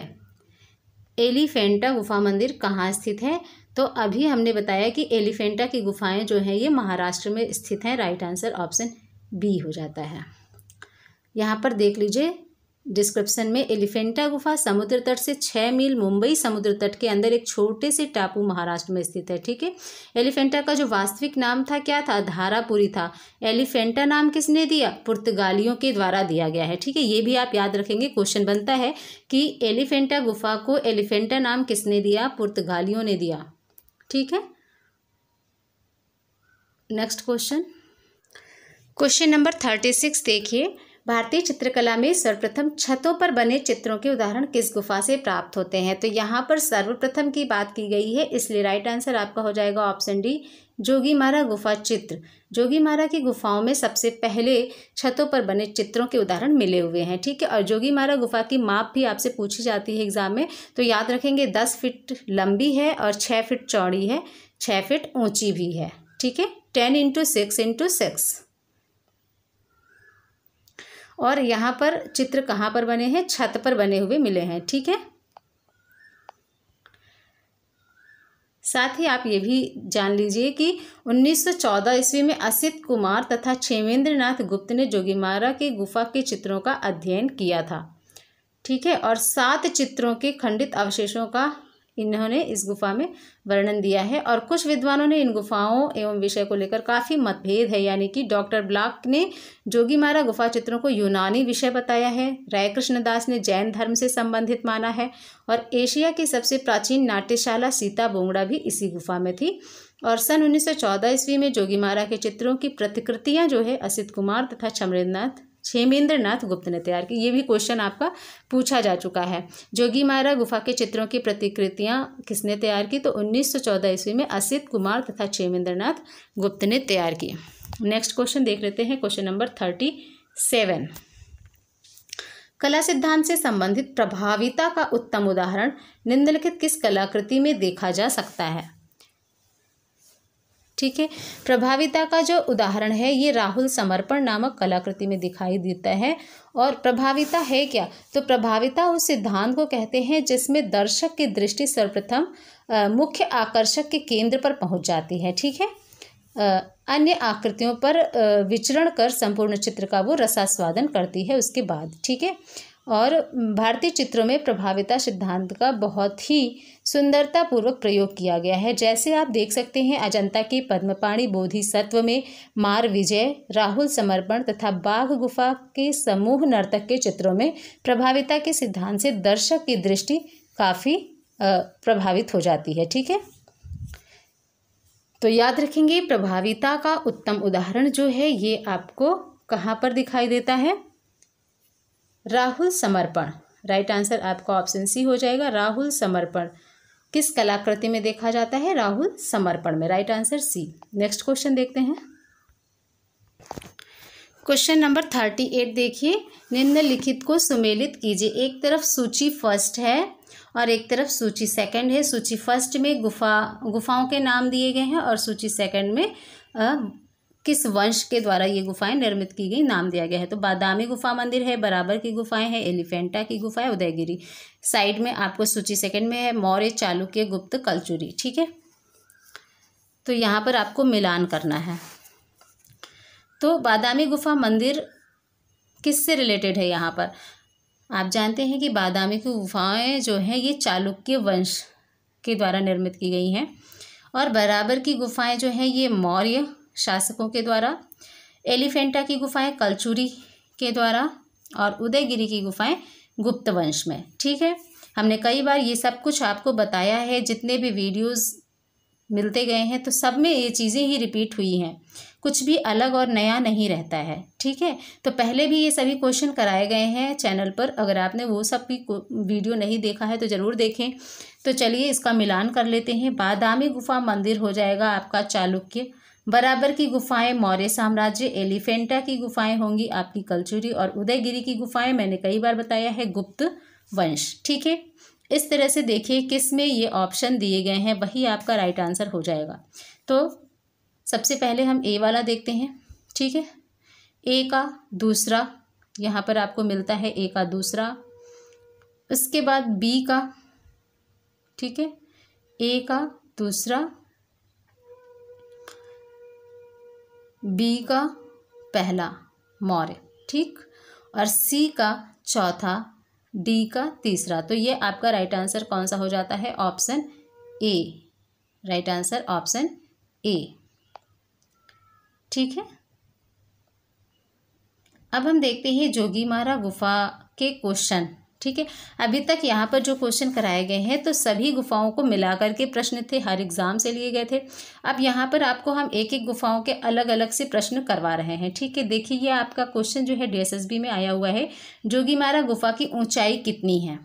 एलिफेंटा गुफा मंदिर कहाँ स्थित है तो अभी हमने बताया कि एलिफेंटा की गुफाएं जो हैं ये महाराष्ट्र में स्थित हैं राइट आंसर ऑप्शन बी हो जाता है यहाँ पर देख लीजिए डिस्क्रिप्शन में एलिफेंटा गुफा समुद्र तट से छः मील मुंबई समुद्र तट के अंदर एक छोटे से टापू महाराष्ट्र में स्थित है ठीक है एलिफेंटा का जो वास्तविक नाम था क्या था धारापुरी था एलिफेंटा नाम किसने दिया पुर्तगालियों के द्वारा दिया गया है ठीक है ये भी आप याद रखेंगे क्वेश्चन बनता है कि एलिफेंटा गुफा को एलिफेंटा नाम किसने दिया पुर्तगालियों ने दिया ठीक है next question question number thirty six देखिए भारतीय चित्रकला में सर्वप्रथम छतों पर बने चित्रों के उदाहरण किस गुफा से प्राप्त होते हैं तो यहाँ पर सर्वप्रथम की बात की गई है इसलिए राइट आंसर आपका हो जाएगा ऑप्शन डी जोगी मारा गुफा चित्र जोगी मारा की गुफाओं में सबसे पहले छतों पर बने चित्रों के उदाहरण मिले हुए हैं ठीक है और जोगी मारा गुफा की माप भी आपसे पूछी जाती है एग्जाम में तो याद रखेंगे दस फिट लंबी है और छः फिट चौड़ी है छः फिट ऊंची भी है ठीक है ten into six into six और यहाँ पर चित्र कहाँ पर बने हैं छत पर बने हुए मिले हैं ठीक है साथ ही आप ये भी जान लीजिए कि 1914 ईस्वी में असित कुमार तथा क्षेमेंद्र गुप्त ने जोगीमारा की गुफा के चित्रों का अध्ययन किया था ठीक है और सात चित्रों के खंडित अवशेषों का इन्होंने इस गुफा में वर्णन दिया है और कुछ विद्वानों ने इन गुफाओं एवं विषय को लेकर काफ़ी मतभेद है यानी कि डॉक्टर ब्लॉक ने जोगी मारा गुफा चित्रों को यूनानी विषय बताया है राय कृष्णदास ने जैन धर्म से संबंधित माना है और एशिया की सबसे प्राचीन नाट्यशाला सीता बोंगड़ा भी इसी गुफा में थी और सन उन्नीस ईस्वी में जोगीमारा के चित्रों की प्रतिकृतियाँ जो है असित कुमार तथा छमरेन्द्रनाथ क्षेमेंद्र नाथ गुप्त ने तैयार की ये भी क्वेश्चन आपका पूछा जा चुका है जोगी मारा गुफा के चित्रों की प्रतिकृतियां किसने तैयार की तो 1914 ईस्वी में असित कुमार तथा क्षेमेंद्र नाथ गुप्त ने तैयार की नेक्स्ट क्वेश्चन देख लेते हैं क्वेश्चन नंबर थर्टी सेवन कला सिद्धांत से संबंधित प्रभाविता का उत्तम उदाहरण निम्नलिखित किस कलाकृति में देखा जा सकता है ठीक है प्रभाविता का जो उदाहरण है ये राहुल समर्पण नामक कलाकृति में दिखाई देता है और प्रभाविता है क्या तो प्रभाविता उस सिद्धांत को कहते हैं जिसमें दर्शक की दृष्टि सर्वप्रथम मुख्य आकर्षक के केंद्र पर पहुंच जाती है ठीक है अन्य आकृतियों पर विचरण कर संपूर्ण चित्र का वो रसास्वादन करती है उसके बाद ठीक है और भारतीय चित्रों में प्रभाविता सिद्धांत का बहुत ही सुंदरता पूर्वक प्रयोग किया गया है जैसे आप देख सकते हैं अजंता के पद्मपाणी बोधि सत्व में मार विजय राहुल समर्पण तथा बाघ गुफा के समूह नर्तक के चित्रों में प्रभाविता के सिद्धांत से दर्शक की दृष्टि काफ़ी प्रभावित हो जाती है ठीक है तो याद रखेंगे प्रभाविता का उत्तम उदाहरण जो है ये आपको कहाँ पर दिखाई देता है राहुल समर्पण राइट आंसर आपका ऑप्शन सी हो जाएगा राहुल समर्पण किस कलाकृति में देखा जाता है राहुल समर्पण में right answer C next question देखते हैं क्वेश्चन नंबर थर्टी एट देखिए निम्नलिखित को सुमेलित कीजिए एक तरफ सूची फर्स्ट है और एक तरफ सूची सेकंड है सूची फर्स्ट में गुफा गुफाओं के नाम दिए गए हैं और सूची सेकंड में किस वंश के द्वारा ये गुफाएं निर्मित की गई नाम दिया गया है तो बादामी गुफा मंदिर है बराबर की गुफाएं हैं एलिफेंटा की गुफा है उदयगिरी साइड में आपको सूची सेकंड में है मौर्य चालुक्य गुप्त कलचुरी ठीक है तो यहाँ पर आपको मिलान करना है तो बादामी गुफा मंदिर किस रिलेटेड है यहाँ पर आप जानते हैं कि बादामी की गुफाएँ जो हैं ये चालुक्य वंश के द्वारा निर्मित की गई हैं और बराबर की गुफाएं जो हैं ये मौर्य शासकों के द्वारा एलिफेंटा की गुफाएं कलचूरी के द्वारा और उदयगिरी की गुफाएं गुप्त वंश में ठीक है हमने कई बार ये सब कुछ आपको बताया है जितने भी वीडियोस मिलते गए हैं तो सब में ये चीज़ें ही रिपीट हुई हैं कुछ भी अलग और नया नहीं रहता है ठीक है तो पहले भी ये सभी क्वेश्चन कराए गए हैं चैनल पर अगर आपने वो सब भी वीडियो नहीं देखा है तो ज़रूर देखें तो चलिए इसका मिलान कर लेते हैं बादामी गुफा मंदिर हो जाएगा आपका चालुक्य बराबर की गुफाएं मौर्य साम्राज्य एलिफेंटा की गुफाएं होंगी आपकी कलचुरी और उदयगिरी की गुफाएं मैंने कई बार बताया है गुप्त वंश ठीक है इस तरह से देखिए किस में ये ऑप्शन दिए गए हैं वही आपका राइट आंसर हो जाएगा तो सबसे पहले हम ए वाला देखते हैं ठीक है ए का दूसरा यहाँ पर आपको मिलता है ए का दूसरा उसके बाद बी का ठीक है ए का दूसरा बी का पहला मौर्य ठीक और सी का चौथा डी का तीसरा तो ये आपका राइट आंसर कौन सा हो जाता है option A right answer option A ठीक है अब हम देखते हैं जोगीमारा गुफा के क्वेश्चन ठीक है अभी तक यहाँ पर जो क्वेश्चन कराए गए हैं तो सभी गुफाओं को मिला करके प्रश्न थे हर एग्ज़ाम से लिए गए थे अब यहाँ पर आपको हम एक एक गुफाओं के अलग अलग से प्रश्न करवा रहे हैं ठीक है देखिए ये आपका क्वेश्चन जो है डीएसएसबी में आया हुआ है जोगीमारा गुफा की ऊंचाई कितनी है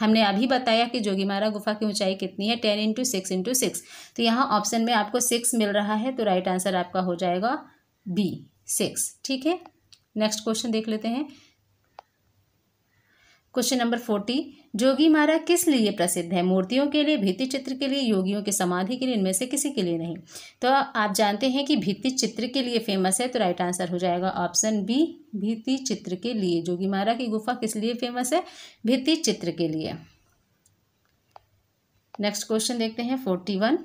हमने अभी बताया कि जोगीमारा गुफा की ऊंचाई कितनी है ten into six into six तो यहाँ ऑप्शन में आपको सिक्स मिल रहा है तो राइट आंसर आपका हो जाएगा बी सिक्स ठीक है नेक्स्ट क्वेश्चन देख लेते हैं क्वेश्चन नंबर फोर्टी जोगी मारा किस लिए प्रसिद्ध है मूर्तियों के लिए भित्ति चित्र के लिए योगियों के समाधि के लिए इनमें से किसी के लिए नहीं तो आप जानते हैं कि भित्ति चित्र के लिए फेमस है तो राइट आंसर हो जाएगा ऑप्शन बी भित्ति चित्र के लिए जोगी मारा की गुफा किस लिए फेमस है भित्ति चित्र के लिए नेक्स्ट क्वेश्चन देखते हैं फोर्टी वन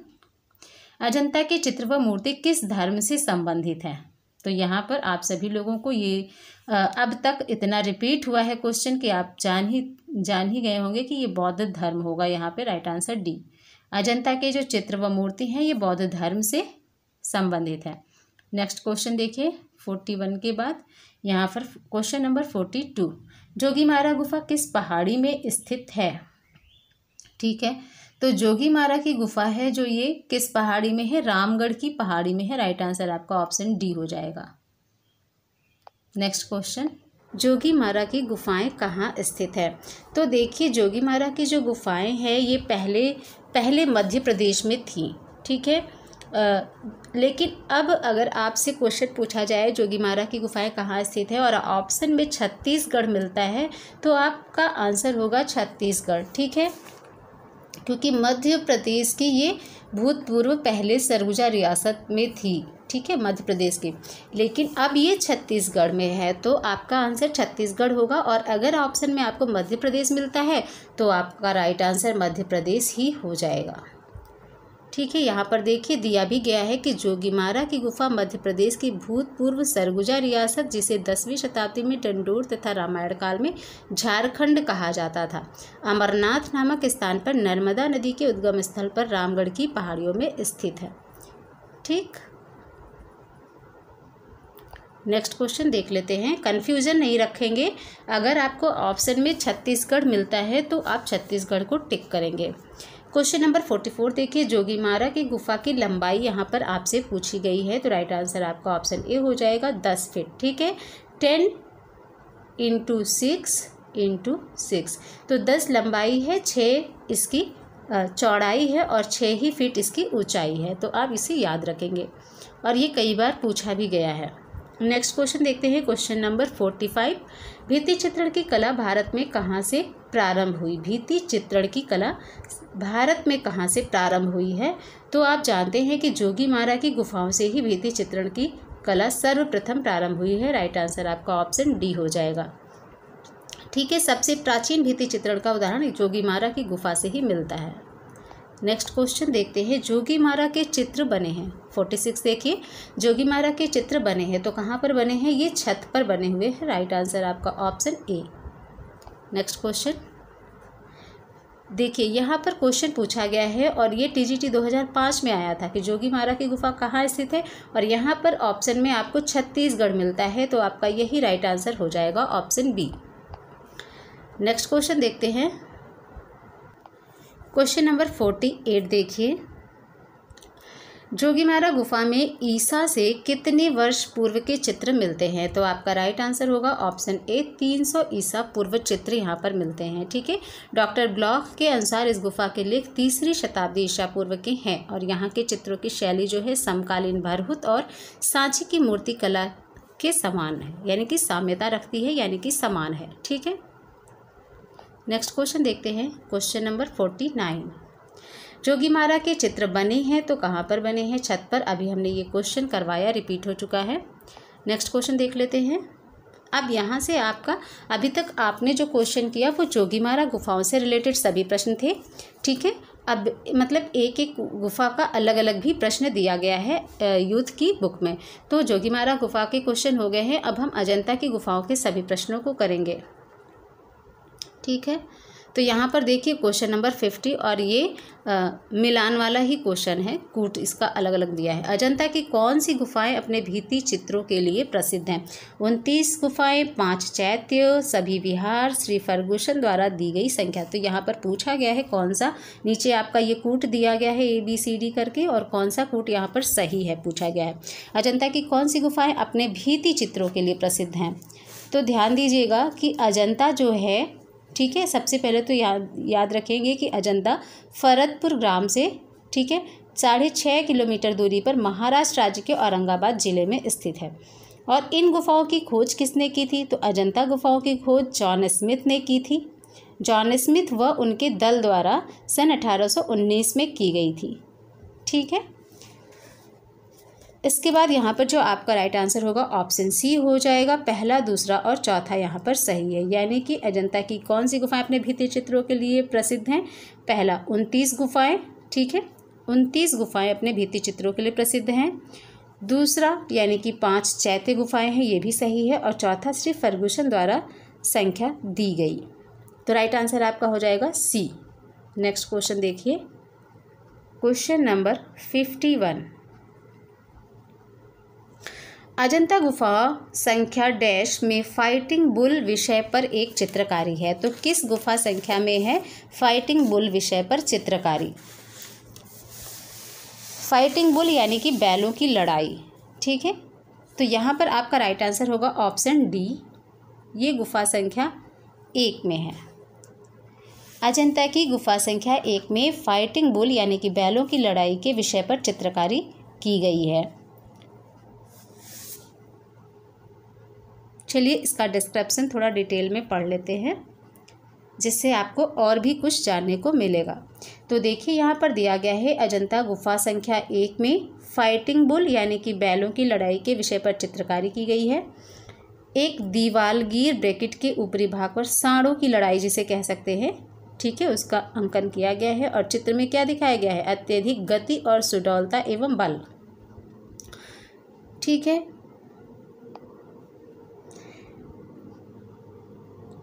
अजंता के चित्र व मूर्ति किस धर्म से संबंधित है तो यहाँ पर आप सभी लोगों को ये अब तक इतना रिपीट हुआ है क्वेश्चन कि आप जान ही जान ही गए होंगे कि ये बौद्ध धर्म होगा यहाँ पे राइट आंसर डी अजंता के जो चित्र व मूर्ति हैं ये बौद्ध धर्म से संबंधित है नेक्स्ट क्वेश्चन देखिए फोर्टी वन के बाद यहाँ पर question number forty two Jogimara गुफा किस पहाड़ी में स्थित है ठीक है तो जोगी मारा की गुफा है जो ये किस पहाड़ी में है रामगढ़ की पहाड़ी में है राइट आंसर आपका ऑप्शन डी हो जाएगा नेक्स्ट क्वेश्चन जोगी मारा की गुफाएं कहाँ स्थित है तो देखिए जोगी मारा की जो गुफाएं हैं ये पहले पहले मध्य प्रदेश में थी ठीक है आ, लेकिन अब अगर आपसे क्वेश्चन पूछा जाए जोगी मारा की गुफाएं कहाँ स्थित है और ऑप्शन में छत्तीसगढ़ मिलता है तो आपका आंसर होगा छत्तीसगढ़ ठीक है क्योंकि मध्य प्रदेश की ये भूतपूर्व पहले सरगुजा रियासत में थी ठीक है मध्य प्रदेश की लेकिन अब ये छत्तीसगढ़ में है तो आपका आंसर छत्तीसगढ़ होगा और अगर ऑप्शन में आपको मध्य प्रदेश मिलता है तो आपका राइट आंसर मध्य प्रदेश ही हो जाएगा ठीक है यहाँ पर देखिए दिया भी गया है कि जोगीमारा की गुफा मध्य प्रदेश की भूतपूर्व सरगुजा रियासत जिसे दसवीं शताब्दी में टंडोर तथा रामायण काल में झारखंड कहा जाता था अमरनाथ नामक स्थान पर नर्मदा नदी के उद्गम स्थल पर रामगढ़ की पहाड़ियों में स्थित है ठीक नेक्स्ट क्वेश्चन देख लेते हैं कन्फ्यूज़न नहीं रखेंगे अगर आपको ऑप्शन में छत्तीसगढ़ मिलता है तो आप छत्तीसगढ़ को टिक करेंगे क्वेश्चन नंबर फोर्टी फोर देखिए जोगी मारा की गुफा की लंबाई यहाँ पर आपसे पूछी गई है तो राइट आंसर आपका ऑप्शन ए हो जाएगा दस फिट ठीक है ten into six into six तो दस लंबाई है छः इसकी चौड़ाई है और छः ही फिट इसकी ऊंचाई है तो आप इसे याद रखेंगे और ये कई बार पूछा भी गया है नेक्स्ट क्वेश्चन देखते हैं क्वेश्चन नंबर फोर्टी फाइव भित्ति चित्रण की कला भारत में कहाँ से प्रारंभ हुई भित्ति चित्रण की कला भारत में कहाँ से प्रारंभ हुई है तो आप जानते हैं कि जोगी मारा की गुफाओं से ही भित्ति चित्रण की कला सर्वप्रथम प्रारंभ हुई है राइट आंसर आपका ऑप्शन डी हो जाएगा ठीक है सबसे प्राचीन भित्ति चित्रण का उदाहरण जोगी मारा की गुफा से ही मिलता है नेक्स्ट क्वेश्चन देखते हैं जोगी मारा के चित्र बने हैं फोर्टी सिक्स देखिए जोगी मारा के चित्र बने हैं तो कहाँ पर बने हैं ये छत पर बने हुए हैं राइट आंसर आपका ऑप्शन ए नेक्स्ट क्वेश्चन देखिए यहाँ पर क्वेश्चन पूछा गया है और ये टीजीटी 2005 में आया था कि जोगी मारा की गुफा कहाँ स्थित है और यहाँ पर ऑप्शन में आपको छत्तीसगढ़ मिलता है तो आपका यही राइट आंसर हो जाएगा ऑप्शन बी नेक्स्ट क्वेश्चन देखते हैं क्वेश्चन नंबर फोर्टी एट देखिए जोगीमारा गुफा में ईसा से कितने वर्ष पूर्व के चित्र मिलते हैं तो आपका राइट आंसर होगा ऑप्शन ए 300 ईसा पूर्व चित्र यहाँ पर मिलते हैं ठीक है डॉक्टर ब्लॉक के अनुसार इस गुफा के लेख तीसरी शताब्दी ईसा पूर्व के हैं और यहाँ के चित्रों की शैली जो है समकालीन भरहुत और सांची की मूर्ति कला के समान है यानी कि साम्यता रखती है यानी कि समान है ठीक है नेक्स्ट क्वेश्चन देखते हैं question number forty nine Jogimara के चित्र बने हैं तो कहाँ पर बने हैं छत पर अभी हमने ये क्वेश्चन करवाया रिपीट हो चुका है नेक्स्ट क्वेश्चन देख लेते हैं अब यहाँ से आपका अभी तक आपने जो क्वेश्चन किया वो जोगीमारा गुफाओं से रिलेटेड सभी प्रश्न थे ठीक है अब मतलब एक एक गुफा का अलग अलग भी प्रश्न दिया गया है यूथ की बुक में तो जोगीमारा गुफा के क्वेश्चन हो गए हैं अब हम अजंता की गुफाओं के सभी प्रश्नों को करेंगे ठीक है तो यहाँ पर देखिए क्वेश्चन नंबर फिफ्टी और ये आ, मिलान वाला ही क्वेश्चन है कूट इसका अलग अलग दिया है अजंता की कौन सी गुफाएं अपने भीति चित्रों के लिए प्रसिद्ध हैं उनतीस गुफाएं पांच चैत्य सभी विहार श्री फर्गूसन द्वारा दी गई संख्या तो यहाँ पर पूछा गया है कौन सा नीचे आपका ये कूट दिया गया है ए बी सी डी करके और कौन सा कूट यहाँ पर सही है पूछा गया है अजंता की कौन सी गुफाएँ अपने भीति चित्रों के लिए प्रसिद्ध हैं तो ध्यान दीजिएगा कि अजंता जो है ठीक है सबसे पहले तो याद याद रखेंगे कि अजंता फरदपुर ग्राम से ठीक है साढ़े छः किलोमीटर दूरी पर महाराष्ट्र राज्य के औरंगाबाद ज़िले में स्थित है और इन गुफाओं की खोज किसने की थी तो अजंता गुफाओं की खोज जॉन स्मिथ ने की थी जॉन स्मिथ व उनके दल द्वारा सन अठारह में की गई थी ठीक है इसके बाद यहाँ पर जो आपका राइट आंसर होगा ऑप्शन सी हो जाएगा पहला दूसरा और चौथा यहाँ पर सही है यानी कि अजंता की कौन सी गुफाएं अपने भित्ति चित्रों के लिए प्रसिद्ध हैं पहला उनतीस गुफाएं ठीक है उनतीस गुफाएं अपने भित्ति चित्रों के लिए प्रसिद्ध हैं दूसरा यानी कि पाँच चैत्य गुफाएं हैं ये भी सही है और चौथा श्री फर्गूसन द्वारा संख्या दी गई तो राइट आंसर आपका हो जाएगा सी नेक्स्ट क्वेश्चन देखिए question number fifty one Ajanta गुफा संख्या डैश में फाइटिंग बुल विषय पर एक चित्रकारी है तो किस गुफा संख्या में है फाइटिंग बुल विषय पर चित्रकारी फाइटिंग बुल यानी कि बैलों की लड़ाई ठीक है तो यहाँ पर आपका राइट आंसर होगा ऑप्शन डी ये गुफा संख्या एक में है अजंता की गुफा संख्या एक में फाइटिंग बुल यानी कि बैलों की लड़ाई के विषय पर चित्रकारी की गई है चलिए इसका डिस्क्रिप्शन थोड़ा डिटेल में पढ़ लेते हैं जिससे आपको और भी कुछ जानने को मिलेगा तो देखिए यहाँ पर दिया गया है अजंता गुफा संख्या एक में फाइटिंग बुल यानी कि बैलों की लड़ाई के विषय पर चित्रकारी की गई है एक दीवालगीर ब्रैकेट के ऊपरी भाग पर सांडों की लड़ाई जिसे कह सकते हैं ठीक है उसका अंकन किया गया है और चित्र में क्या दिखाया गया है अत्यधिक गति और सुडौलता एवं बल ठीक है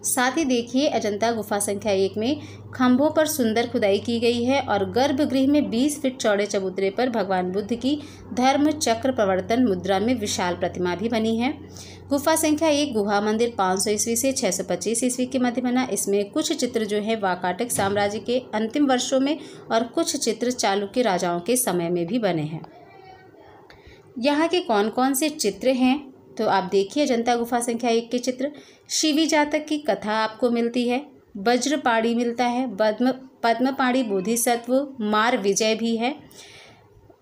साथ ही देखिए अजंता गुफा संख्या एक में खंभों पर सुंदर खुदाई की गई है और गर्भगृह में 20 फीट चौड़े चबूतरे पर भगवान बुद्ध की धर्म चक्र प्रवर्तन मुद्रा में विशाल प्रतिमा भी बनी है गुफा संख्या एक गुहा मंदिर 500 ईस्वी से 625 ईस्वी के मध्य बना इसमें कुछ चित्र जो है वाकाटक साम्राज्य के अंतिम वर्षों में और कुछ चित्र चालुक्य राजाओं के समय में भी बने हैं यहाँ के कौन कौन से चित्र हैं तो आप देखिए जनता गुफा संख्या एक के चित्र शिवी जातक की कथा आपको मिलती है वज्रपाड़ी मिलता है पद्म पाड़ी बोधिसत्व मार विजय भी है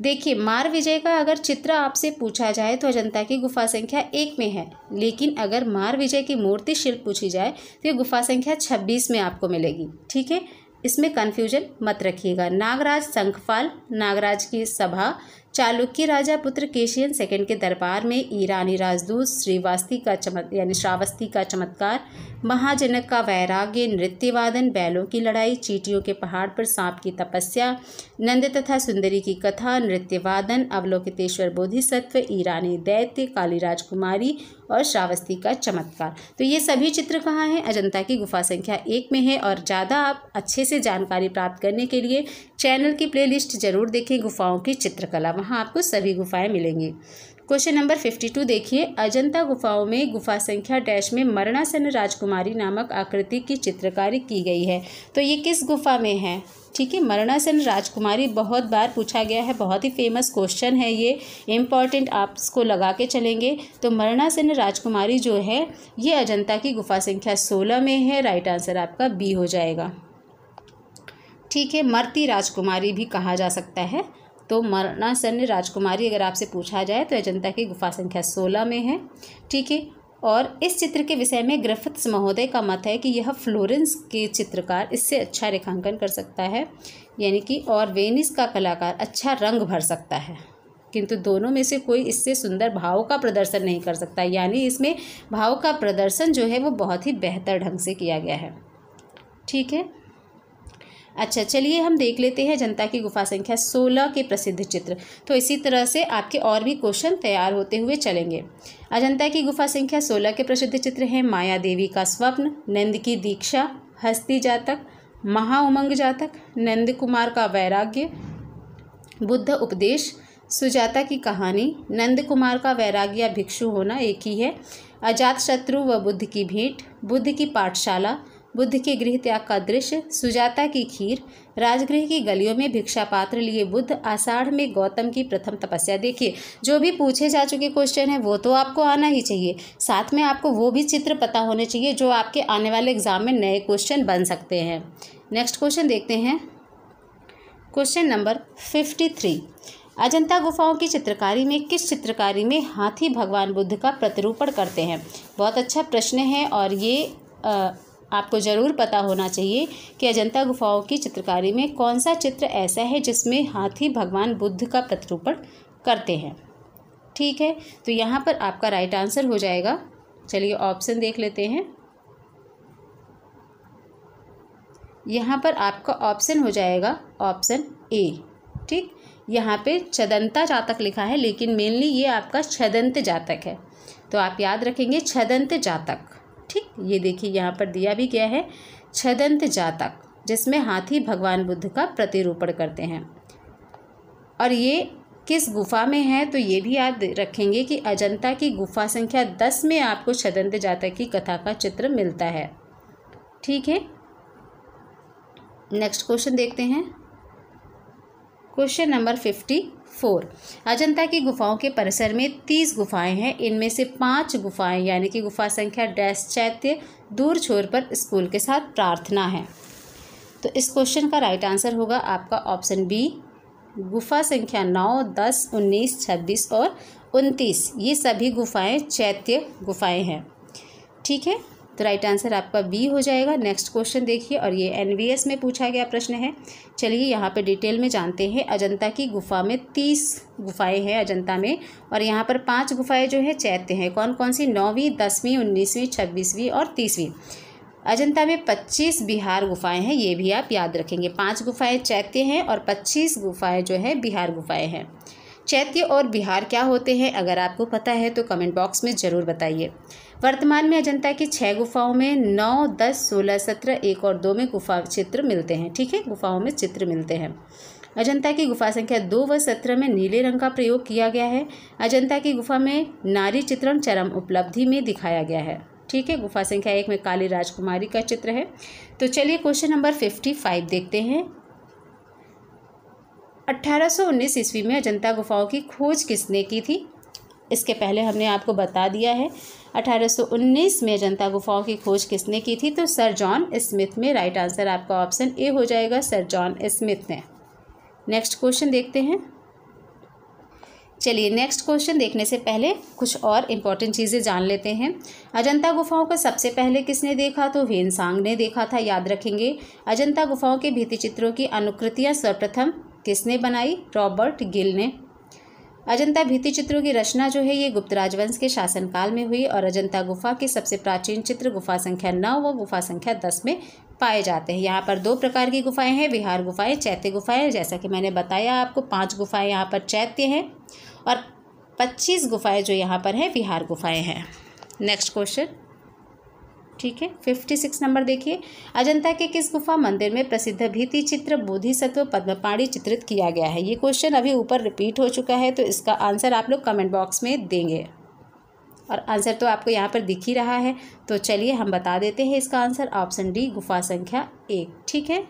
देखिए मार विजय का अगर चित्र आपसे पूछा जाए तो अजंता की गुफा संख्या एक में है लेकिन अगर मार विजय की मूर्ति शिल्प पूछी जाए तो ये गुफा संख्या छब्बीस में आपको मिलेगी ठीक है इसमें कन्फ्यूजन मत रखिएगा नागराज शंखपाल नागराज की सभा चालुक्य राजा पुत्र केशियन सेकंड के दरबार में ईरानी राजदूत श्रीवास्ती का चमत् यानी श्रावस्ती का चमत्कार महाजनक का वैराग्य नृत्यवादन बैलों की लड़ाई चीटियों के पहाड़ पर सांप की तपस्या नंद तथा सुंदरी की कथा नृत्यवादन अवलोकितेश्वर बोधिसत्व ईरानी दैत्य काली राजकुमारी और श्रावस्ती का चमत्कार तो ये सभी चित्र कहाँ हैं अजंता की गुफा संख्या एक में है और ज़्यादा आप अच्छे से जानकारी प्राप्त करने के लिए चैनल की प्लेलिस्ट जरूर देखें गुफाओं की चित्रकला वहाँ आपको सभी गुफाएं मिलेंगी क्वेश्चन नंबर फिफ्टी टू देखिए अजंता गुफाओं में गुफा संख्या डैश में मरणासन राजकुमारी नामक आकृति की चित्रकारी की गई है तो ये किस गुफा में है ठीक है मरणासन राजकुमारी बहुत बार पूछा गया है बहुत ही फेमस क्वेश्चन है ये इम्पॉर्टेंट आप इसको लगा के चलेंगे तो मरणासन राजकुमारी जो है ये अजंता की गुफा संख्या सोलह में है राइट आंसर आपका बी हो जाएगा ठीक है मरती राजकुमारी भी कहा जा सकता है तो मरणासन्य राजकुमारी अगर आपसे पूछा जाए तो अजंता की गुफा संख्या सोलह में है ठीक है और इस चित्र के विषय में ग्रिफिथ्स महोदय का मत है कि यह फ्लोरेंस के चित्रकार इससे अच्छा रेखांकन कर सकता है यानी कि और वेनिस का कलाकार अच्छा रंग भर सकता है किंतु दोनों में से कोई इससे सुंदर भाव का प्रदर्शन नहीं कर सकता यानी इसमें भाव का प्रदर्शन जो है वो बहुत ही बेहतर ढंग से किया गया है ठीक है अच्छा चलिए हम देख लेते हैं जनता की गुफा संख्या सोलह के प्रसिद्ध चित्र तो इसी तरह से आपके और भी क्वेश्चन तैयार होते हुए चलेंगे अजंता की गुफा संख्या सोलह के प्रसिद्ध चित्र हैं माया देवी का स्वप्न नंद की दीक्षा हस्ती जातक महाउमंग जातक नंद कुमार का वैराग्य बुद्ध उपदेश सुजाता की कहानी नंद कुमार का वैराग्य भिक्षु होना एक ही है अजात शत्रु व बुद्ध की भेंट बुद्ध की पाठशाला बुद्ध के गृह त्याग का दृश्य सुजाता की खीर राजगृह की गलियों में भिक्षा पात्र लिए बुद्ध आषाढ़ में गौतम की प्रथम तपस्या देखिए जो भी पूछे जा चुके क्वेश्चन है वो तो आपको आना ही चाहिए साथ में आपको वो भी चित्र पता होने चाहिए जो आपके आने वाले एग्जाम में नए क्वेश्चन बन सकते हैं नेक्स्ट क्वेश्चन देखते हैं question number fifty three Ajanta गुफाओं की चित्रकारी में किस चित्रकारी में हाथी भगवान बुद्ध का प्रतिरूपण करते हैं बहुत अच्छा प्रश्न है और ये आ, आपको ज़रूर पता होना चाहिए कि अजंता गुफाओं की चित्रकारी में कौन सा चित्र ऐसा है जिसमें हाथी भगवान बुद्ध का प्रतिरूपण करते हैं ठीक है तो यहाँ पर आपका राइट आंसर हो जाएगा चलिए ऑप्शन देख लेते हैं यहाँ पर आपका ऑप्शन हो जाएगा ऑप्शन ए ठीक यहाँ पे छदंता जातक लिखा है लेकिन मेनली ये आपका छदंत जातक है तो आप याद रखेंगे छदंत जातक ठीक ये देखिए यहाँ पर दिया भी गया है छदंत जातक जिसमें हाथी भगवान बुद्ध का प्रतिरूपण करते हैं और ये किस गुफा में है तो ये भी याद रखेंगे कि अजंता की गुफा संख्या दस में आपको छदंत जातक की कथा का चित्र मिलता है ठीक है नेक्स्ट क्वेश्चन देखते हैं question number fifty four Ajanta की गुफाओं के परिसर में तीस गुफाएं हैं इनमें से पांच गुफाएं यानी कि गुफा संख्या डैश चैत्य दूर छोर पर स्कूल के साथ प्रार्थना है तो इस क्वेश्चन का राइट आंसर होगा आपका ऑप्शन बी गुफा संख्या नौ दस उन्नीस छब्बीस और उनतीस ये सभी गुफाएं चैत्य गुफाएं हैं ठीक है तो राइट आंसर आपका बी हो जाएगा नेक्स्ट क्वेश्चन देखिए और ये एनवीएस में पूछा गया प्रश्न है चलिए यहाँ पे डिटेल में जानते हैं अजंता की गुफा में तीस गुफाएं हैं अजंता में और यहाँ पर पांच गुफाएं जो है चैत्य हैं कौन कौन सी नौवीं दसवीं उन्नीसवीं छब्बीसवीं और तीसवीं अजंता में पच्चीस बिहार गुफाएँ हैं ये भी आप याद रखेंगे पाँच गुफाएँ चैत्य हैं और पच्चीस गुफाएँ जो है बिहार गुफाएँ हैं चैत्य और बिहार क्या होते हैं अगर आपको पता है तो कमेंट बॉक्स में ज़रूर बताइए वर्तमान में अजंता की छः गुफाओं में नौ दस सोलह सत्रह एक और दो में गुफा चित्र मिलते हैं ठीक है गुफाओं में चित्र मिलते हैं अजंता की गुफा संख्या दो व सत्रह में नीले रंग का प्रयोग किया गया है अजंता की गुफा में नारी चित्रण चरम उपलब्धि में दिखाया गया है ठीक है गुफा संख्या एक में काली राजकुमारी का चित्र है तो चलिए क्वेश्चन नंबर फिफ्टी फाइव देखते हैं 1819 ईस्वी में अजंता गुफाओं की खोज किसने की थी इसके पहले हमने आपको बता दिया है 1819 में अजंता गुफाओं की खोज किसने की थी तो सर जॉन स्मिथ में राइट आंसर आपका ऑप्शन ए हो जाएगा सर जॉन स्मिथ ने नेक्स्ट क्वेश्चन देखते हैं चलिए नेक्स्ट क्वेश्चन देखने से पहले कुछ और इम्पॉर्टेंट चीज़ें जान लेते हैं अजंता गुफाओं को सबसे पहले किसने देखा तो वेनसांग ने देखा था याद रखेंगे अजंता गुफाओं के भित्ति चित्रों की अनुकृतियाँ सर्वप्रथम किसने बनाई रॉबर्ट गिल ने अजंता भित्ति चित्रों की रचना जो है ये गुप्त राजवंश के शासनकाल में हुई और अजंता गुफा के सबसे प्राचीन चित्र गुफा संख्या नौ व गुफा संख्या दस में पाए जाते हैं यहाँ पर दो प्रकार की गुफाएं हैं विहार गुफाएं चैत्य गुफाएं जैसा कि मैंने बताया आपको पांच गुफाएं यहाँ पर चैत्य हैं और पच्चीस गुफाएं जो यहाँ पर हैं विहार गुफाएं हैं नेक्स्ट क्वेश्चन ठीक है फिफ्टी सिक्स नंबर देखिए अजंता के किस गुफा मंदिर में प्रसिद्ध भीति चित्र बोधिसत्व पद्मपाणी चित्रित किया गया है ये क्वेश्चन अभी ऊपर रिपीट हो चुका है तो इसका आंसर आप लोग कमेंट बॉक्स में देंगे और आंसर तो आपको यहाँ पर दिख ही रहा है तो चलिए हम बता देते हैं इसका आंसर ऑप्शन डी गुफा संख्या एक ठीक है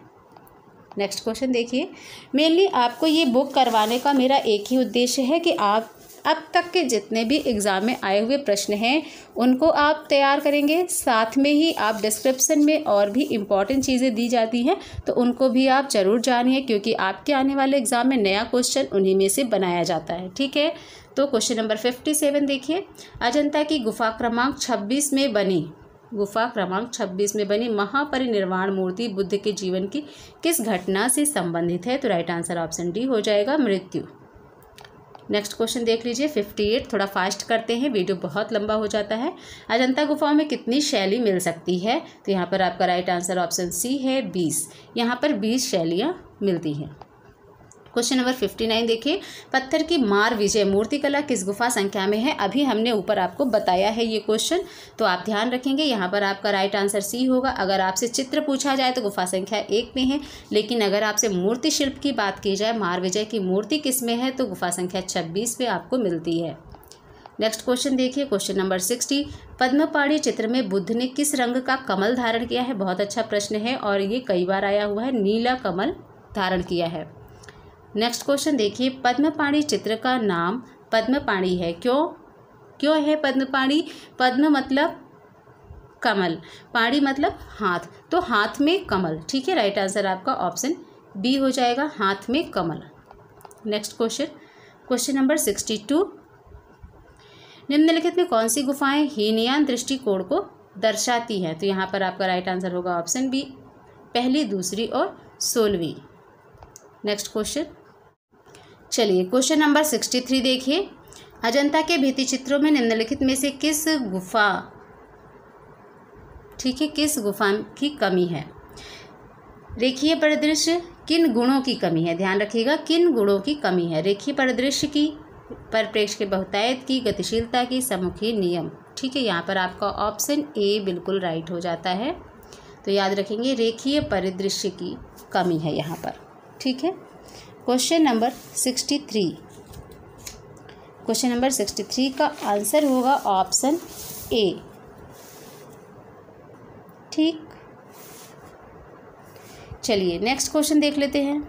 नेक्स्ट क्वेश्चन देखिए मेनली आपको ये बुक करवाने का मेरा एक ही उद्देश्य है कि आप अब तक के जितने भी एग्ज़ाम में आए हुए प्रश्न हैं उनको आप तैयार करेंगे साथ में ही आप डिस्क्रिप्सन में और भी इम्पॉर्टेंट चीज़ें दी जाती हैं तो उनको भी आप ज़रूर जानिए क्योंकि आपके आने वाले एग्ज़ाम में नया क्वेश्चन उन्हीं में से बनाया जाता है ठीक है तो क्वेश्चन नंबर फिफ्टी सेवन देखिए अजंता की गुफा क्रमांक छब्बीस में बनी गुफा क्रमांक 26 में बनी महापरिनिर्वाण मूर्ति बुद्ध के जीवन की किस घटना से संबंधित है तो राइट आंसर ऑप्शन डी हो जाएगा मृत्यु नेक्स्ट क्वेश्चन देख लीजिए फिफ्टी एट थोड़ा फास्ट करते हैं वीडियो बहुत लंबा हो जाता है अजंता गुफाओं में कितनी शैली मिल सकती है तो यहाँ पर आपका राइट आंसर ऑप्शन सी है बीस यहाँ पर बीस शैलियाँ मिलती हैं क्वेश्चन नंबर फिफ्टी नाइन देखिए पत्थर की मार विजय मूर्तिकला किस गुफा संख्या में है अभी हमने ऊपर आपको बताया है ये क्वेश्चन तो आप ध्यान रखेंगे यहाँ पर आपका राइट आंसर सी होगा अगर आपसे चित्र पूछा जाए तो गुफा संख्या एक में है लेकिन अगर आपसे मूर्ति शिल्प की बात की जाए मार विजय की मूर्ति किस में है तो गुफा संख्या छब्बीस में आपको मिलती है नेक्स्ट क्वेश्चन देखिए क्वेश्चन नंबर सिक्सटी पद्मपाड़ी चित्र में बुद्ध ने किस रंग का कमल धारण किया है बहुत अच्छा प्रश्न है और ये कई बार आया हुआ है नीला कमल धारण किया है नेक्स्ट क्वेश्चन देखिए पद्मपाणी चित्र का नाम पद्मपाणी है क्यों क्यों है पद्मपाणी पद्म मतलब कमल पाणी मतलब हाथ तो हाथ में कमल ठीक है राइट आंसर आपका ऑप्शन बी हो जाएगा हाथ में कमल next question question number sixty two निम्नलिखित में कौन सी गुफाएं हीनयान दृष्टिकोण को दर्शाती हैं तो यहाँ पर आपका राइट आंसर होगा ऑप्शन बी पहली दूसरी और सोलहवीं नेक्स्ट क्वेश्चन चलिए क्वेश्चन नंबर सिक्सटी थ्री देखिए अजंता के भित्ति चित्रों में निम्नलिखित में से किस गुफा ठीक है किस गुफा की कमी है रेखीय परिदृश्य किन गुणों की कमी है ध्यान रखिएगा किन गुणों की कमी है रेखीय परिदृश्य की परिप्रेक्ष्य के बहुतायत की गतिशीलता की सम्मुखी नियम ठीक है यहाँ पर आपका ऑप्शन ए बिल्कुल राइट हो जाता है तो याद रखेंगे रेखीय परिदृश्य की कमी है यहाँ पर ठीक है question number sixty three question number sixty three का आंसर होगा ऑप्शन ए ठीक चलिए नेक्स्ट क्वेश्चन देख लेते हैं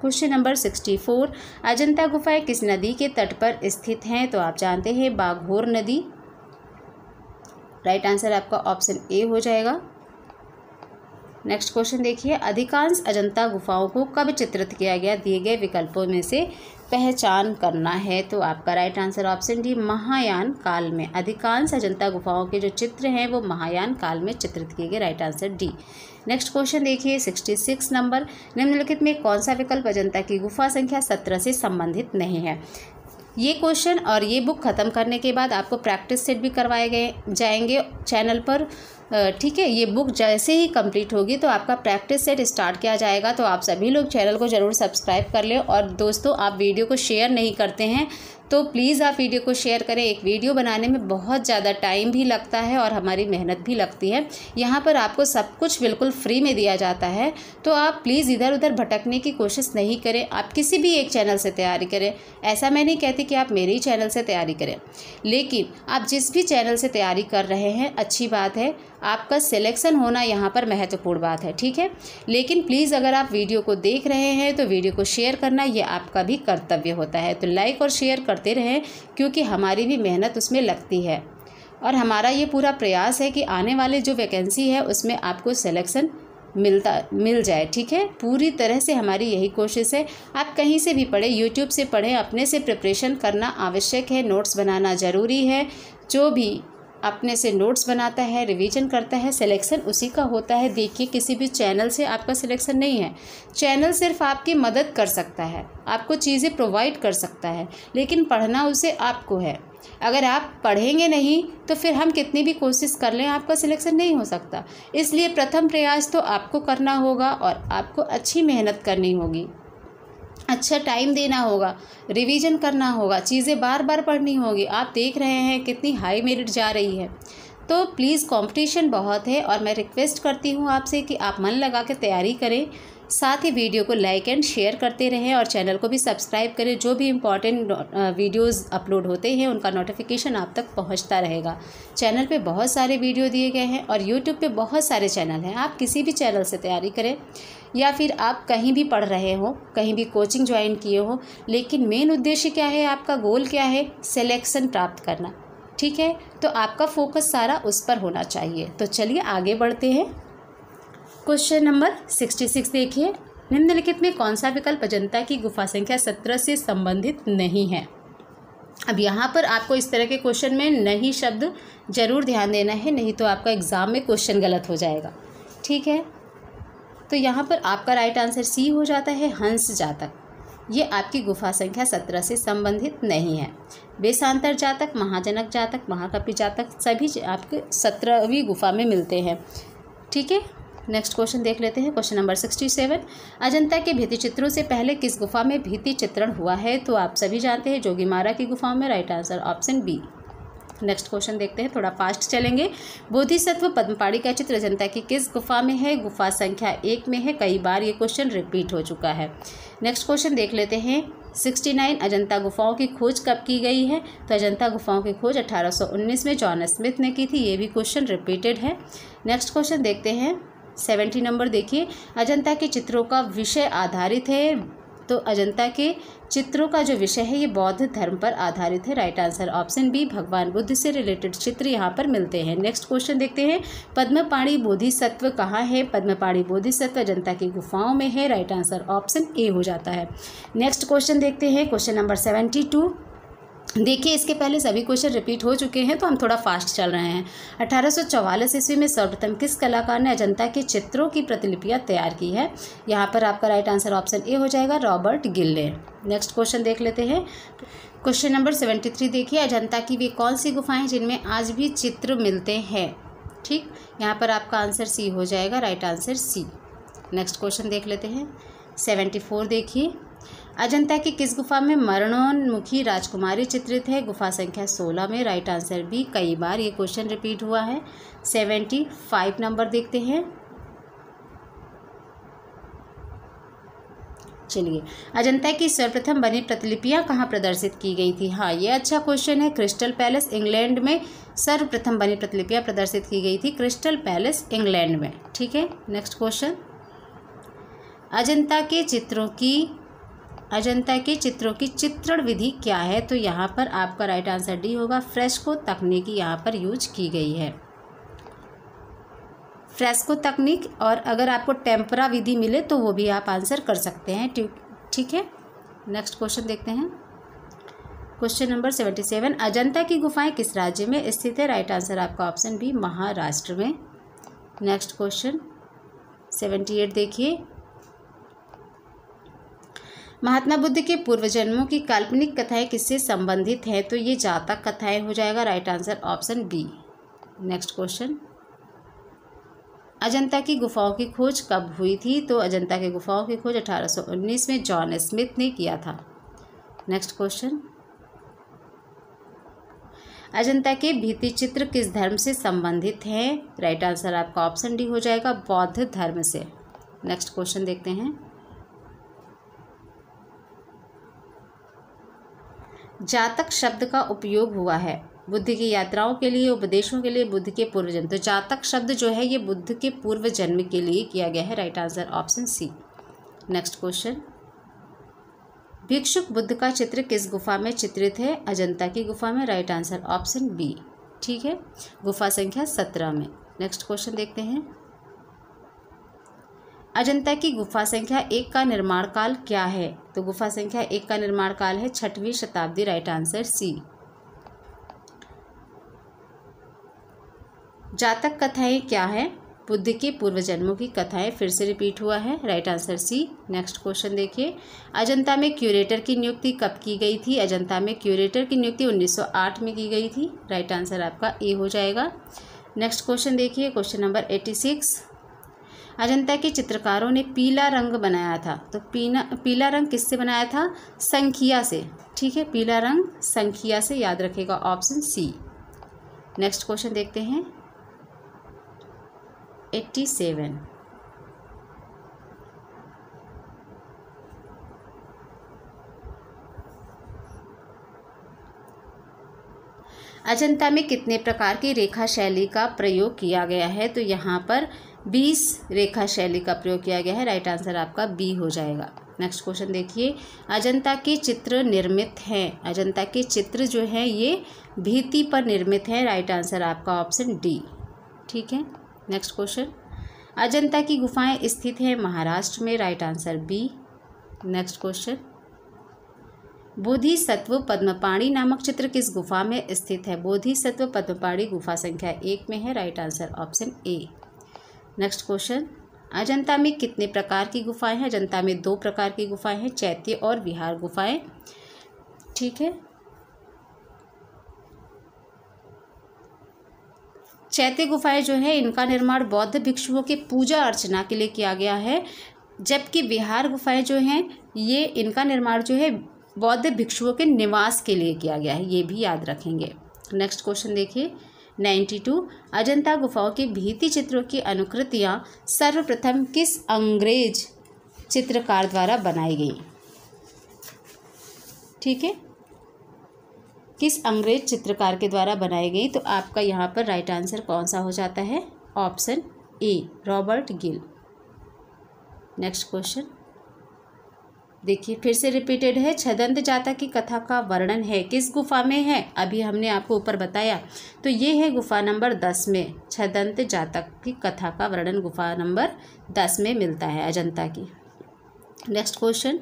question number sixty four Ajanta गुफाएं किस नदी के तट पर स्थित हैं तो आप जानते हैं बाघोर नदी राइट आंसर आपका ऑप्शन ए हो जाएगा नेक्स्ट क्वेश्चन देखिए अधिकांश अजंता गुफाओं को कब चित्रित किया गया दिए गए विकल्पों में से पहचान करना है तो आपका right answer option D Mahayana काल में अधिकांश अजंता गुफाओं के जो चित्र हैं वो महायान काल में चित्रित किए गए right answer D next question देखिए सिक्सटी सिक्स नंबर निम्नलिखित में कौन सा विकल्प अजंता की गुफा संख्या सत्रह से संबंधित नहीं है ये क्वेश्चन और ये बुक ख़त्म करने के बाद आपको प्रैक्टिस सेट भी करवाए गए जाएंगे चैनल पर ठीक है ये बुक जैसे ही कंप्लीट होगी तो आपका प्रैक्टिस सेट स्टार्ट किया जाएगा तो आप सभी लोग चैनल को ज़रूर सब्सक्राइब कर लें और दोस्तों आप वीडियो को शेयर नहीं करते हैं तो प्लीज़ आप वीडियो को शेयर करें एक वीडियो बनाने में बहुत ज़्यादा टाइम भी लगता है और हमारी मेहनत भी लगती है यहाँ पर आपको सब कुछ बिल्कुल फ्री में दिया जाता है तो आप प्लीज़ इधर उधर भटकने की कोशिश नहीं करें आप किसी भी एक चैनल से तैयारी करें ऐसा मैं नहीं कहती कि आप मेरे ही चैनल से तैयारी करें लेकिन आप जिस भी चैनल से तैयारी कर रहे हैं अच्छी बात है आपका सिलेक्शन होना यहाँ पर महत्वपूर्ण बात है ठीक है लेकिन प्लीज़ अगर आप वीडियो को देख रहे हैं तो वीडियो को शेयर करना ये आपका भी कर्तव्य होता है तो लाइक और शेयर करते रहें क्योंकि हमारी भी मेहनत उसमें लगती है और हमारा ये पूरा प्रयास है कि आने वाले जो वैकेंसी है उसमें आपको सिलेक्शन मिलता मिल जाए ठीक है पूरी तरह से हमारी यही कोशिश है आप कहीं से भी पढ़ें यूट्यूब से पढ़ें अपने से प्रिपरेशन करना आवश्यक है नोट्स बनाना ज़रूरी है जो भी अपने से नोट्स बनाता है रिवीजन करता है सिलेक्शन उसी का होता है देखिए किसी भी चैनल से आपका सिलेक्शन नहीं है चैनल सिर्फ आपकी मदद कर सकता है आपको चीज़ें प्रोवाइड कर सकता है लेकिन पढ़ना उसे आपको है अगर आप पढ़ेंगे नहीं तो फिर हम कितनी भी कोशिश कर लें आपका सिलेक्शन नहीं हो सकता इसलिए प्रथम प्रयास तो आपको करना होगा और आपको अच्छी मेहनत करनी होगी अच्छा टाइम देना होगा रिवीजन करना होगा चीज़ें बार बार पढ़नी होगी आप देख रहे हैं कितनी हाई मेरिट जा रही है तो प्लीज़ कंपटीशन बहुत है और मैं रिक्वेस्ट करती हूँ आपसे कि आप मन लगा के तैयारी करें साथ ही वीडियो को लाइक एंड शेयर करते रहें और चैनल को भी सब्सक्राइब करें जो भी इम्पॉर्टेंट वीडियोस अपलोड होते हैं उनका नोटिफिकेशन आप तक पहुंचता रहेगा चैनल पे बहुत सारे वीडियो दिए गए हैं और यूट्यूब पे बहुत सारे चैनल हैं आप किसी भी चैनल से तैयारी करें या फिर आप कहीं भी पढ़ रहे हो कहीं भी कोचिंग ज्वाइन किए हो लेकिन मेन उद्देश्य क्या है आपका गोल क्या है सिलेक्शन प्राप्त करना ठीक है तो आपका फोकस सारा उस पर होना चाहिए तो चलिए आगे बढ़ते हैं क्वेश्चन नंबर सिक्सटी सिक्स देखिए निम्नलिखित में कौन सा विकल्प अजंता की गुफा संख्या सत्रह से संबंधित नहीं है अब यहाँ पर आपको इस तरह के क्वेश्चन में नहीं शब्द ज़रूर ध्यान देना है नहीं तो आपका एग्ज़ाम में क्वेश्चन गलत हो जाएगा ठीक है तो यहाँ पर आपका राइट आंसर सी हो जाता है हंस जातक ये आपकी गुफा संख्या सत्रह से संबंधित नहीं है बेसांतर जातक महाजनक जातक महाकपि जातक सभी आपके सत्रहवीं गुफा में मिलते हैं ठीक है नेक्स्ट क्वेश्चन देख लेते हैं question number sixty seven Ajanta के भित्ति चित्रों से पहले किस गुफा में भित्ति चित्रण हुआ है तो आप सभी जानते हैं जोगीमारा की गुफाओं में right answer option B next question देखते हैं थोड़ा फास्ट चलेंगे बोधिसत्व पद्मपाड़ी का चित्र जनता की किस गुफा में है गुफा संख्या एक में है कई बार ये क्वेश्चन रिपीट हो चुका है नेक्स्ट क्वेश्चन देख लेते हैं सिक्सटी नाइन अजंता गुफाओं की खोज कब की गई है तो अजंता गुफाओं की खोज 1819 में जॉन स्मिथ ने की थी ये भी क्वेश्चन रिपीटेड है नेक्स्ट क्वेश्चन देखते हैं सेवेंटी नंबर देखिए अजंता के चित्रों का विषय आधारित है तो अजंता के चित्रों का जो विषय है ये बौद्ध धर्म पर आधारित है राइट आंसर ऑप्शन बी भगवान बुद्ध से रिलेटेड चित्र यहाँ पर मिलते हैं नेक्स्ट क्वेश्चन देखते हैं पद्मपाणी बोधिसत्व कहाँ है पद्मपाणी बोधिसत्व जनता की गुफाओं में है राइट आंसर ऑप्शन ए हो जाता है नेक्स्ट क्वेश्चन देखते हैं क्वेश्चन नंबर सेवेंटी टू देखिए इसके पहले सभी क्वेश्चन रिपीट हो चुके हैं तो हम थोड़ा फास्ट चल रहे हैं अठारह ईस्वी में सर्वप्रथम किस कलाकार ने अजंता के चित्रों की प्रतिलिपियाँ तैयार की है यहाँ पर आपका राइट आंसर ऑप्शन ए हो जाएगा रॉबर्ट गिल ने नेक्स्ट क्वेश्चन देख लेते हैं क्वेश्चन नंबर सेवेंटी थ्री देखिए अजंता की वे कौन सी गुफाएँ जिनमें आज भी चित्र मिलते हैं ठीक यहाँ पर आपका आंसर सी हो जाएगा right answer C next question देख लेते हैं सेवेंटी फोर देखिए अजंता की किस गुफा में मरणोन्मुखी राजकुमारी चित्रित है गुफा संख्या सोलह में राइट आंसर भी कई बार ये क्वेश्चन रिपीट हुआ है सेवेंटी फाइव नंबर देखते हैं चलिए अजंता की सर्वप्रथम बनी प्रतिलिपियाँ कहाँ प्रदर्शित की गई थी हाँ ये अच्छा क्वेश्चन है क्रिस्टल पैलेस इंग्लैंड में सर्वप्रथम बनी प्रतिलिपियाँ प्रदर्शित की गई थी क्रिस्टल पैलेस इंग्लैंड में ठीक है नेक्स्ट क्वेश्चन अजंता के चित्रों की अजंता के चित्रों की चित्रण विधि क्या है तो यहाँ पर आपका राइट आंसर डी होगा फ्रेस्को तकनीक यहाँ पर यूज की गई है फ्रेस्को तकनीक और अगर आपको टेम्परा विधि मिले तो वो भी आप आंसर कर सकते हैं ठीक है नेक्स्ट क्वेश्चन देखते हैं question number seventy seven Ajanta की गुफाएं किस राज्य में स्थित है राइट आंसर आपका ऑप्शन बी महाराष्ट्र में नेक्स्ट क्वेश्चन सेवेंटी एट देखिए महात्मा बुद्ध के पूर्व जन्मों की काल्पनिक कथाएं किससे संबंधित हैं तो ये जातक कथाएं हो जाएगा right answer option B next question Ajanta की गुफाओं की खोज कब हुई थी तो अजंता की गुफाओं की खोज 1819 में जॉन स्मिथ ने किया था नेक्स्ट क्वेश्चन अजंता के भीति चित्र किस धर्म से संबंधित हैं राइट आंसर आपका ऑप्शन डी हो जाएगा बौद्ध धर्म से नेक्स्ट क्वेश्चन देखते हैं जातक शब्द का उपयोग हुआ है बुद्ध की यात्राओं के लिए उपदेशों के लिए बुद्ध के पूर्व जन्म तो जातक शब्द जो है ये बुद्ध के पूर्व जन्म के लिए किया गया है right answer option C next question भिक्षुक बुद्ध का चित्र किस गुफा में चित्रित है अजंता की गुफा में राइट आंसर ऑप्शन बी ठीक है गुफा संख्या सत्रह में नेक्स्ट क्वेश्चन देखते हैं अजंता की गुफा संख्या एक का निर्माण काल क्या है तो गुफा संख्या एक का निर्माण काल है छठवीं शताब्दी राइट आंसर सी जातक कथाएं क्या है बुद्ध के पूर्व जन्मों की कथाएं फिर से रिपीट हुआ है right answer C next question देखिए अजंता में क्यूरेटर की नियुक्ति कब की गई थी अजंता में क्यूरेटर की नियुक्ति 1908 में की गई थी राइट आंसर आपका ए हो जाएगा नेक्स्ट क्वेश्चन देखिए question number eighty six Ajanta के चित्रकारों ने पीला रंग बनाया था तो पीना पीला रंग किससे बनाया था संखिया से ठीक है पीला रंग संखिया से याद रखेगा ऑप्शन सी नेक्स्ट क्वेश्चन देखते हैं एट्टी सेवन अजंता में कितने प्रकार की रेखा शैली का प्रयोग किया गया है तो यहाँ पर बीस रेखा शैली का प्रयोग किया गया है राइट आंसर आपका बी हो जाएगा नेक्स्ट क्वेश्चन देखिए अजंता के चित्र निर्मित हैं अजंता के चित्र जो हैं ये भीति पर निर्मित हैं राइट आंसर आपका ऑप्शन डी ठीक है नेक्स्ट क्वेश्चन अजंता की गुफाएं स्थित हैं महाराष्ट्र में right answer B next question Bodhisattva Padmapani नामक चित्र किस गुफा में स्थित है बोधिसत्व पद्मपाणी गुफा संख्या एक में है right answer option A next question Ajanta में कितने प्रकार की गुफाएं हैं अजंता में दो प्रकार की गुफाएं हैं चैत्य और विहार गुफाएं ठीक है चैत्य गुफाएं जो है इनका निर्माण बौद्ध भिक्षुओं के पूजा अर्चना के लिए किया गया है जबकि विहार गुफाएं जो हैं ये इनका निर्माण जो है बौद्ध भिक्षुओं के निवास के लिए किया गया है ये भी याद रखेंगे नेक्स्ट क्वेश्चन देखिए 92 अजंता गुफाओं के भीति चित्रों की अनुकृतियाँ सर्वप्रथम किस अंग्रेज चित्रकार द्वारा बनाई गई ठीक है किस अंग्रेज चित्रकार के द्वारा बनाई गई तो आपका यहाँ पर राइट आंसर कौन सा हो जाता है option A Robert Gill next question देखिए फिर से रिपीटेड है छदंत जाता की कथा का वर्णन है किस गुफा में है अभी हमने आपको ऊपर बताया तो ये है गुफा नंबर दस में छदंत जातक की कथा का वर्णन गुफा नंबर दस में मिलता है अजंता की next question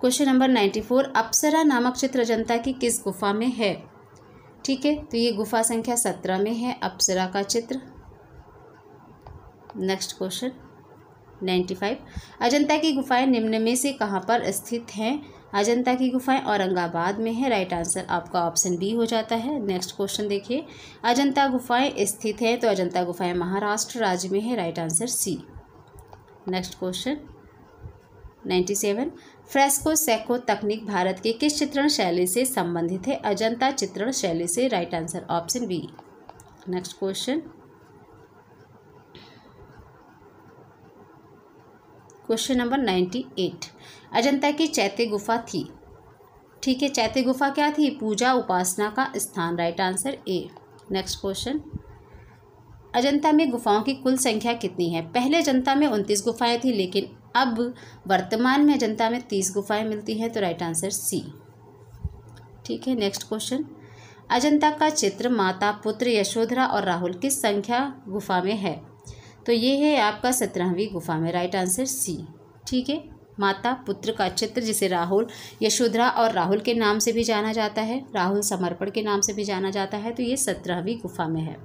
question number ninety four अप्सरा नामक चित्र अजंता की किस गुफा में है ठीक है तो ये गुफा संख्या सत्रह में है अप्सरा का चित्र next question ninety five Ajanta की गुफाएं निम्न में से कहाँ पर स्थित हैं अजंता की गुफाएं औरंगाबाद में है राइट आंसर आपका ऑप्शन बी हो जाता है नेक्स्ट क्वेश्चन देखिए अजंता गुफाएं स्थित हैं तो अजंता गुफाएं महाराष्ट्र राज्य में है right answer C next question ninety seven fresco secco तकनीक भारत के किस चित्रण शैली से संबंधित है अजंता चित्रण शैली से right answer option B next question question number ninety eight Ajanta की चैत्य गुफा थी ठीक है चैत्य गुफा क्या थी पूजा उपासना का स्थान right answer A next question Ajanta में गुफाओं की कुल संख्या कितनी है पहले जनता में उनतीस गुफाएं थी लेकिन अब वर्तमान में जनता में तीस गुफाएं मिलती हैं तो राइट आंसर सी ठीक है नेक्स्ट क्वेश्चन अजंता का चित्र माता पुत्र यशोधरा और राहुल की संख्या गुफा में है तो ये है आपका सत्रहवीं गुफा में राइट आंसर सी ठीक है माता पुत्र का चित्र जिसे राहुल यशोधरा और राहुल के नाम से भी जाना जाता है राहुल समर्पण के नाम से भी जाना जाता है तो ये सत्रहवीं गुफा में है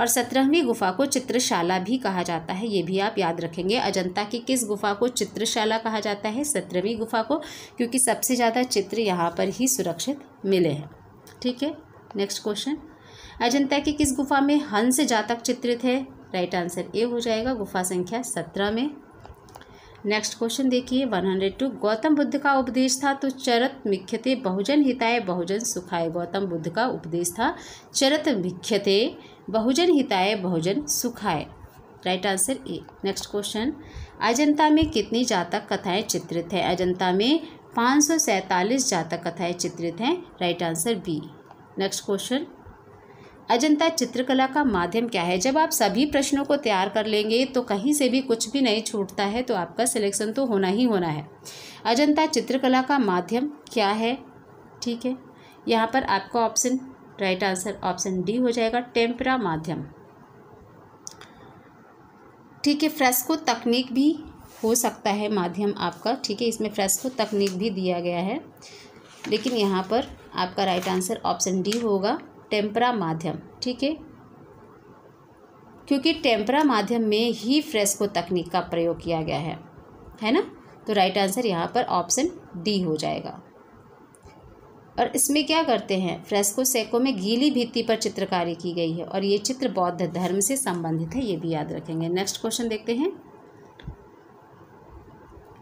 और सत्रहवीं गुफा को चित्रशाला भी कहा जाता है ये भी आप याद रखेंगे अजंता की किस गुफा को चित्रशाला कहा जाता है सत्रहवीं गुफा को क्योंकि सबसे ज़्यादा चित्र यहाँ पर ही सुरक्षित मिले हैं ठीक है नेक्स्ट क्वेश्चन अजंता की किस गुफा में हंस जातक चित्रित है राइट आंसर ए हो जाएगा गुफा संख्या सत्रह में नेक्स्ट क्वेश्चन देखिए one hundred two Gautam Buddha का उपदेश था तो चरत मिख्यते बहुजन हिताय बहुजन सुखाय गौतम बुद्ध का उपदेश था चरत मिख्यते बहुजन हिताय बहुजन सुखाय right answer A next question Ajanta में कितनी जातक कथाएं चित्रित हैं अजंता में पाँच सौ सैंतालीस जातक कथाएं चित्रित हैं right answer B next question Ajanta चित्रकला का माध्यम क्या है जब आप सभी प्रश्नों को तैयार कर लेंगे तो कहीं से भी कुछ भी नहीं छूटता है तो आपका सिलेक्शन तो होना ही होना है अजंता चित्रकला का माध्यम क्या है ठीक है यहाँ पर आपका option right answer option D हो जाएगा टेम्परा माध्यम ठीक है फ्रेस्को तकनीक भी हो सकता है माध्यम आपका ठीक है इसमें फ्रेस्को तकनीक भी दिया गया है लेकिन यहाँ पर आपका राइट आंसर ऑप्शन डी होगा टेम्परा माध्यम ठीक है क्योंकि टेम्परा माध्यम में ही फ्रेस्को तकनीक का प्रयोग किया गया है है ना तो राइट आंसर यहाँ पर ऑप्शन डी हो जाएगा और इसमें क्या करते हैं फ्रेस्को सेको में गीली भित्ति पर चित्रकारी की गई है और ये चित्र बौद्ध धर्म से संबंधित है ये भी याद रखेंगे नेक्स्ट क्वेश्चन देखते हैं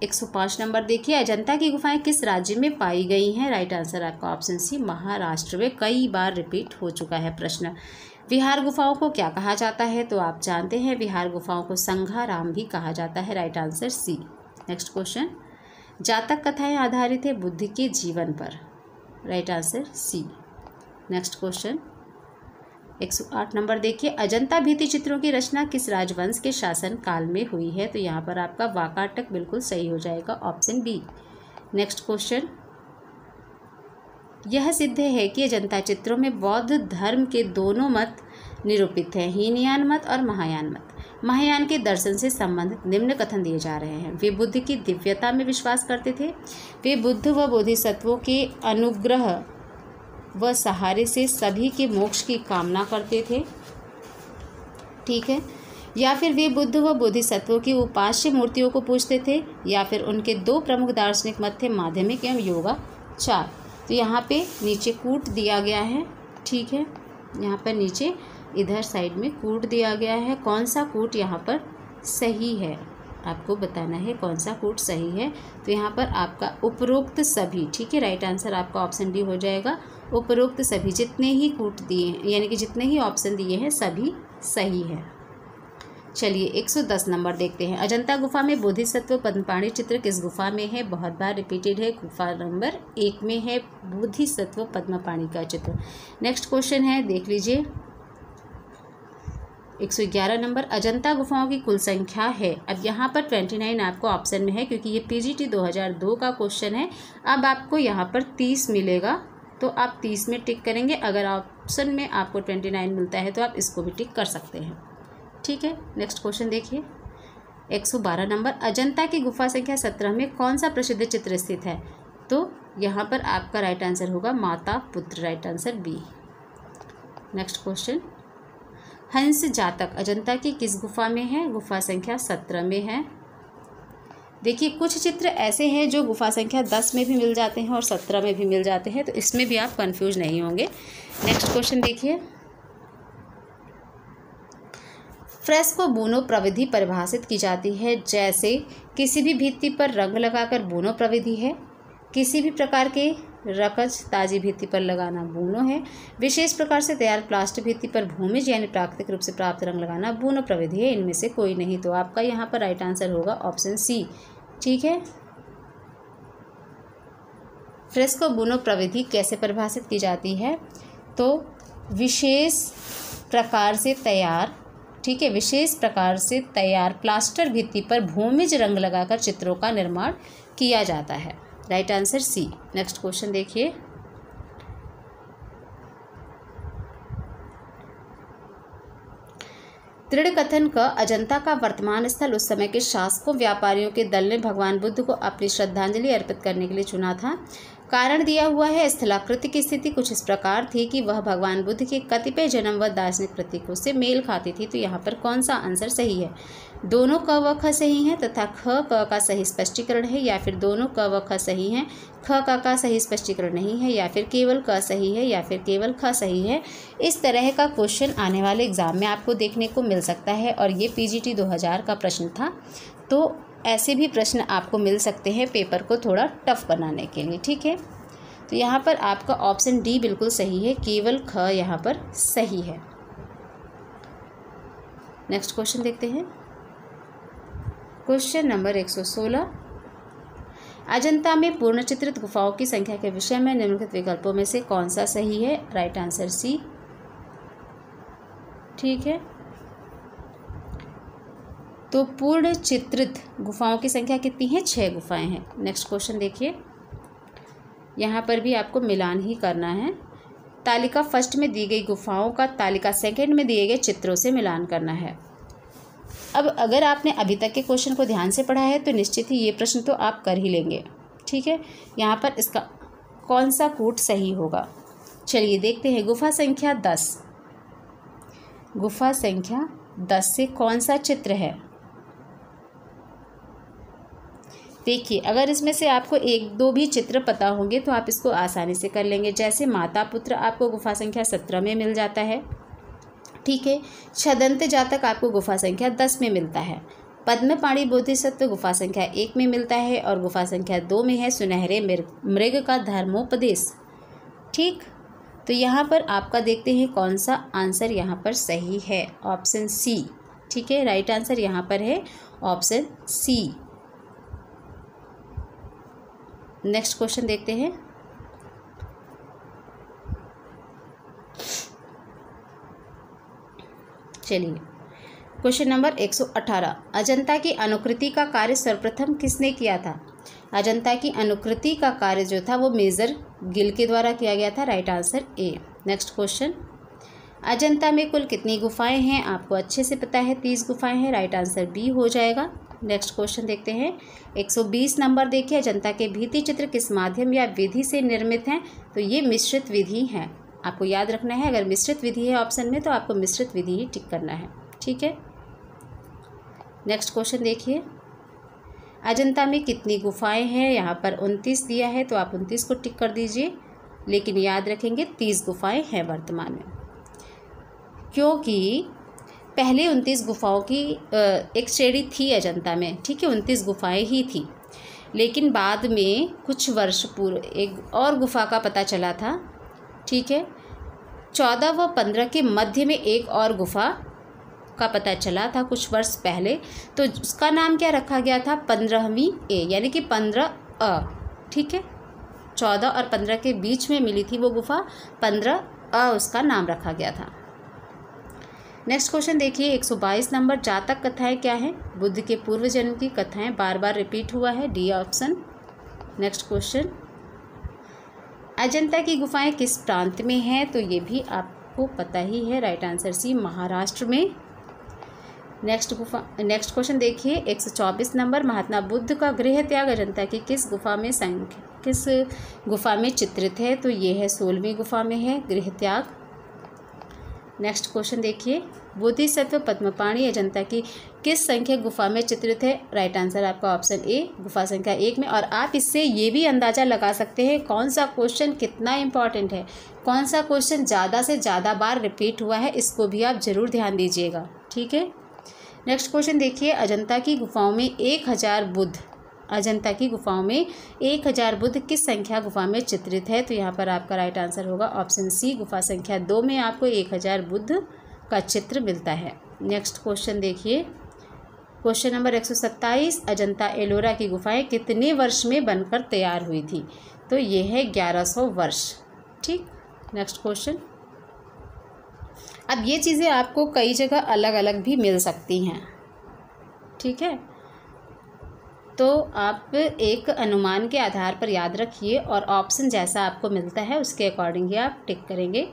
एक सौ पाँच नंबर देखिए अजंता की गुफाएं किस राज्य में पाई गई हैं राइट आंसर आपका ऑप्शन सी महाराष्ट्र में कई बार रिपीट हो चुका है प्रश्न विहार गुफाओं को क्या कहा जाता है तो आप जानते हैं विहार गुफाओं को संघाराम भी कहा जाता है right answer C next question जातक कथाएं आधारित है बुद्ध के जीवन पर right answer C next question 108 नंबर देखिए अजंता भीति चित्रों की रचना किस राजवंश के शासन काल में हुई है तो यहाँ पर आपका वाकाटक बिल्कुल सही हो जाएगा ऑप्शन बी नेक्स्ट क्वेश्चन यह सिद्ध है कि अजंता चित्रों में बौद्ध धर्म के दोनों मत निरूपित हैं हीनयान मत और महायान मत महायान के दर्शन से संबंधित निम्न कथन दिए जा रहे हैं वे बुद्ध की दिव्यता में विश्वास करते थे वे बुद्ध व बोधिसत्वों के अनुग्रह वह सहारे से सभी के मोक्ष की कामना करते थे ठीक है या फिर वे बुद्ध व बोधिसत्वों की उपास्य मूर्तियों को पूछते थे या फिर उनके दो प्रमुख दार्शनिक मत थे माध्यमिक एवं योगा चार तो यहाँ पे नीचे कूट दिया गया है ठीक है यहाँ पर नीचे इधर साइड में कूट दिया गया है कौन सा कूट यहाँ पर सही है आपको बताना है कौन सा कूट सही है तो यहाँ पर आपका उपरोक्त सभी ठीक है राइट आंसर आपका ऑप्शन डी हो जाएगा उपरोक्त सभी जितने ही कूट दिए यानी कि जितने ही ऑप्शन दिए हैं सभी सही है चलिए 110 नंबर देखते हैं अजंता गुफा में बोधिसत्व पद्मपाणी चित्र किस गुफा में है बहुत बार रिपीटेड है गुफा नंबर एक में है बोधिसत्व पद्मपाणी का चित्र नेक्स्ट क्वेश्चन है देख लीजिए 111 नंबर अजंता गुफाओं की कुल संख्या है अब यहाँ पर 29 आपको ऑप्शन में है क्योंकि ये पी 2002 का क्वेश्चन है अब आपको यहाँ पर तीस मिलेगा तो आप तीस में टिक करेंगे अगर ऑप्शन में आपको ट्वेंटी नाइन मिलता है तो आप इसको भी टिक कर सकते हैं ठीक है नेक्स्ट क्वेश्चन देखिए एक सौ बारह नंबर अजंता की गुफा संख्या सत्रह में कौन सा प्रसिद्ध चित्र स्थित है तो यहाँ पर आपका राइट आंसर होगा माता पुत्र right answer B next question हंस जातक अजंता की किस गुफा में है गुफा संख्या सत्रह में है देखिए कुछ चित्र ऐसे हैं जो गुफा संख्या दस में भी मिल जाते हैं और सत्रह में भी मिल जाते हैं तो इसमें भी आप कन्फ्यूज नहीं होंगे नेक्स्ट क्वेश्चन देखिए फ्रेस्को बूनो प्रविधि परिभाषित की जाती है जैसे किसी भी भित्ति पर रंग लगाकर बूनो प्रविधि है किसी भी प्रकार के रकज ताजी भित्ति पर लगाना बूनो है विशेष प्रकार से तैयार प्लास्टिक भित्ति पर भूमिज यानी प्राकृतिक रूप से प्राप्त रंग लगाना बूनो प्रविधि है इनमें से कोई नहीं तो आपका यहाँ पर राइट आंसर होगा ऑप्शन सी ठीक है फ्रेस्को बुनो प्रविधि कैसे परिभाषित की जाती है तो विशेष प्रकार से तैयार ठीक है विशेष प्रकार से तैयार प्लास्टर भित्ति पर भूमिज रंग लगाकर चित्रों का निर्माण किया जाता है right answer C next question देखिए दृढ़ कथन का अजंता का वर्तमान स्थल उस समय के शासकों व्यापारियों के दल ने भगवान बुद्ध को अपनी श्रद्धांजलि अर्पित करने के लिए चुना था कारण दिया हुआ है स्थलाकृति की स्थिति कुछ इस प्रकार थी कि वह भगवान बुद्ध के कतिपय जन्म व दार्शनिक प्रतीकों से मेल खाती थी तो यहाँ पर कौन सा आंसर सही है दोनों क व ख सही हैं तथा ख क का सही स्पष्टीकरण है या फिर दोनों क व ख सही हैं ख का का सही स्पष्टीकरण नहीं है या फिर केवल क सही है या फिर केवल ख सही है इस तरह का क्वेश्चन आने वाले एग्ज़ाम में आपको देखने को मिल सकता है और ये पीजीटी 2000 का प्रश्न था तो ऐसे भी प्रश्न आपको मिल सकते हैं पेपर को थोड़ा टफ बनाने के लिए ठीक है तो यहाँ पर आपका ऑप्शन डी बिल्कुल सही है केवल ख यहाँ पर सही है नेक्स्ट क्वेश्चन देखते हैं क्वेश्चन नंबर एक सौ सोलह अजंता में पूर्ण चित्रित गुफाओं की संख्या के विषय में निम्नलिखित विकल्पों में से कौन सा सही है राइट आंसर सी ठीक है तो पूर्ण चित्रित गुफाओं की संख्या कितनी है छह गुफाएं हैं नेक्स्ट क्वेश्चन देखिए यहाँ पर भी आपको मिलान ही करना है तालिका फर्स्ट में दी गई गुफाओं का तालिका सेकंड में दिए गए चित्रों से मिलान करना है अब अगर आपने अभी तक के क्वेश्चन को ध्यान से पढ़ा है तो निश्चित ही ये प्रश्न तो आप कर ही लेंगे ठीक है यहाँ पर इसका कौन सा कूट सही होगा चलिए देखते हैं गुफा संख्या दस गुफा संख्या दस से कौन सा चित्र है देखिए अगर इसमें से आपको एक दो भी चित्र पता होंगे तो आप इसको आसानी से कर लेंगे जैसे माता पुत्र आपको गुफा संख्या सत्रह में मिल जाता है ठीक है छदंत जातक आपको गुफा संख्या दस में मिलता है पद्मपाणी बोधिसत्व गुफा संख्या एक में मिलता है और गुफा संख्या दो में है सुनहरे मृग का धर्मोपदेश ठीक तो यहाँ पर आपका देखते हैं कौन सा आंसर यहाँ पर सही है ऑप्शन सी ठीक है राइट आंसर यहाँ पर है ऑप्शन सी नेक्स्ट क्वेश्चन देखते हैं चलिए क्वेश्चन नंबर 118 अजंता की अनुकृति का कार्य सर्वप्रथम किसने किया था अजंता की अनुकृति का कार्य जो था वो मेजर गिल के द्वारा किया गया था right answer A next question Ajanta में कुल कितनी गुफाएं हैं आपको अच्छे से पता है तीस गुफाएं हैं राइट आंसर बी हो जाएगा नेक्स्ट क्वेश्चन देखते हैं 120 नंबर देखिए अजंता के भीति चित्र किस माध्यम या विधि से निर्मित हैं तो ये मिश्रित विधि हैं आपको याद रखना है अगर मिश्रित विधि है ऑप्शन में तो आपको मिश्रित विधि ही टिक करना है ठीक है नेक्स्ट क्वेश्चन देखिए अजंता में कितनी गुफाएं हैं यहाँ पर उनतीस दिया है तो आप उनतीस को टिक कर दीजिए लेकिन याद रखेंगे तीस गुफाएं हैं वर्तमान में क्योंकि पहले उनतीस गुफाओं की एक श्रेणी थी अजंता में ठीक है उनतीस गुफाएं ही थी लेकिन बाद में कुछ वर्ष पूर्व एक और गुफा का पता चला था ठीक है चौदह व पंद्रह के मध्य में एक और गुफा का पता चला था कुछ वर्ष पहले तो उसका नाम क्या रखा गया था पंद्रहवीं ए यानी कि पंद्रह अ ठीक है चौदह और पंद्रह के बीच में मिली थी वो गुफा पंद्रह अ उसका नाम रखा गया था नेक्स्ट क्वेश्चन देखिए एक सौ बाईस नंबर जातक कथाएं क्या हैं बुद्ध के पूर्व जन्म की कथाएं बार बार रिपीट हुआ है D option next question Ajanta की गुफाएं किस प्रांत में हैं तो ये भी आपको पता ही है राइट आंसर सी महाराष्ट्र में नेक्स्ट गुफा नेक्स्ट क्वेश्चन देखिए एक सौ चौबीस नंबर महात्मा बुद्ध का गृह त्याग अजंता की किस गुफा में संख्या किस गुफा में चित्रित है तो ये है सोलहवीं गुफा में है गृह त्याग नेक्स्ट क्वेश्चन देखिए बोधिसत्व पद्मपाणी अजंता की किस संख्या गुफा में चित्रित है राइट आंसर आपका ऑप्शन ए गुफा संख्या एक में और आप इससे ये भी अंदाज़ा लगा सकते हैं कौन सा क्वेश्चन कितना इंपॉर्टेंट है कौन सा क्वेश्चन ज़्यादा से ज़्यादा बार रिपीट हुआ है इसको भी आप ज़रूर ध्यान दीजिएगा ठीक है नेक्स्ट क्वेश्चन देखिए अजंता की गुफाओं में एक हज़ार बुद्ध अजंता की गुफाओं में एक हज़ार बुद्ध किस संख्या गुफा में चित्रित है तो यहाँ पर आपका राइट आंसर होगा ऑप्शन सी गुफा संख्या दो में आपको एक हज़ार बुद्ध का चित्र मिलता है नेक्स्ट क्वेश्चन देखिए क्वेश्चन नंबर एक अजंता एलोरा की गुफाएं कितने वर्ष में बनकर तैयार हुई थी तो ये है 1100 वर्ष ठीक नेक्स्ट क्वेश्चन अब ये चीज़ें आपको कई जगह अलग अलग भी मिल सकती हैं ठीक है तो आप एक अनुमान के आधार पर याद रखिए और ऑप्शन जैसा आपको मिलता है उसके अकॉर्डिंग ही आप टिक करेंगे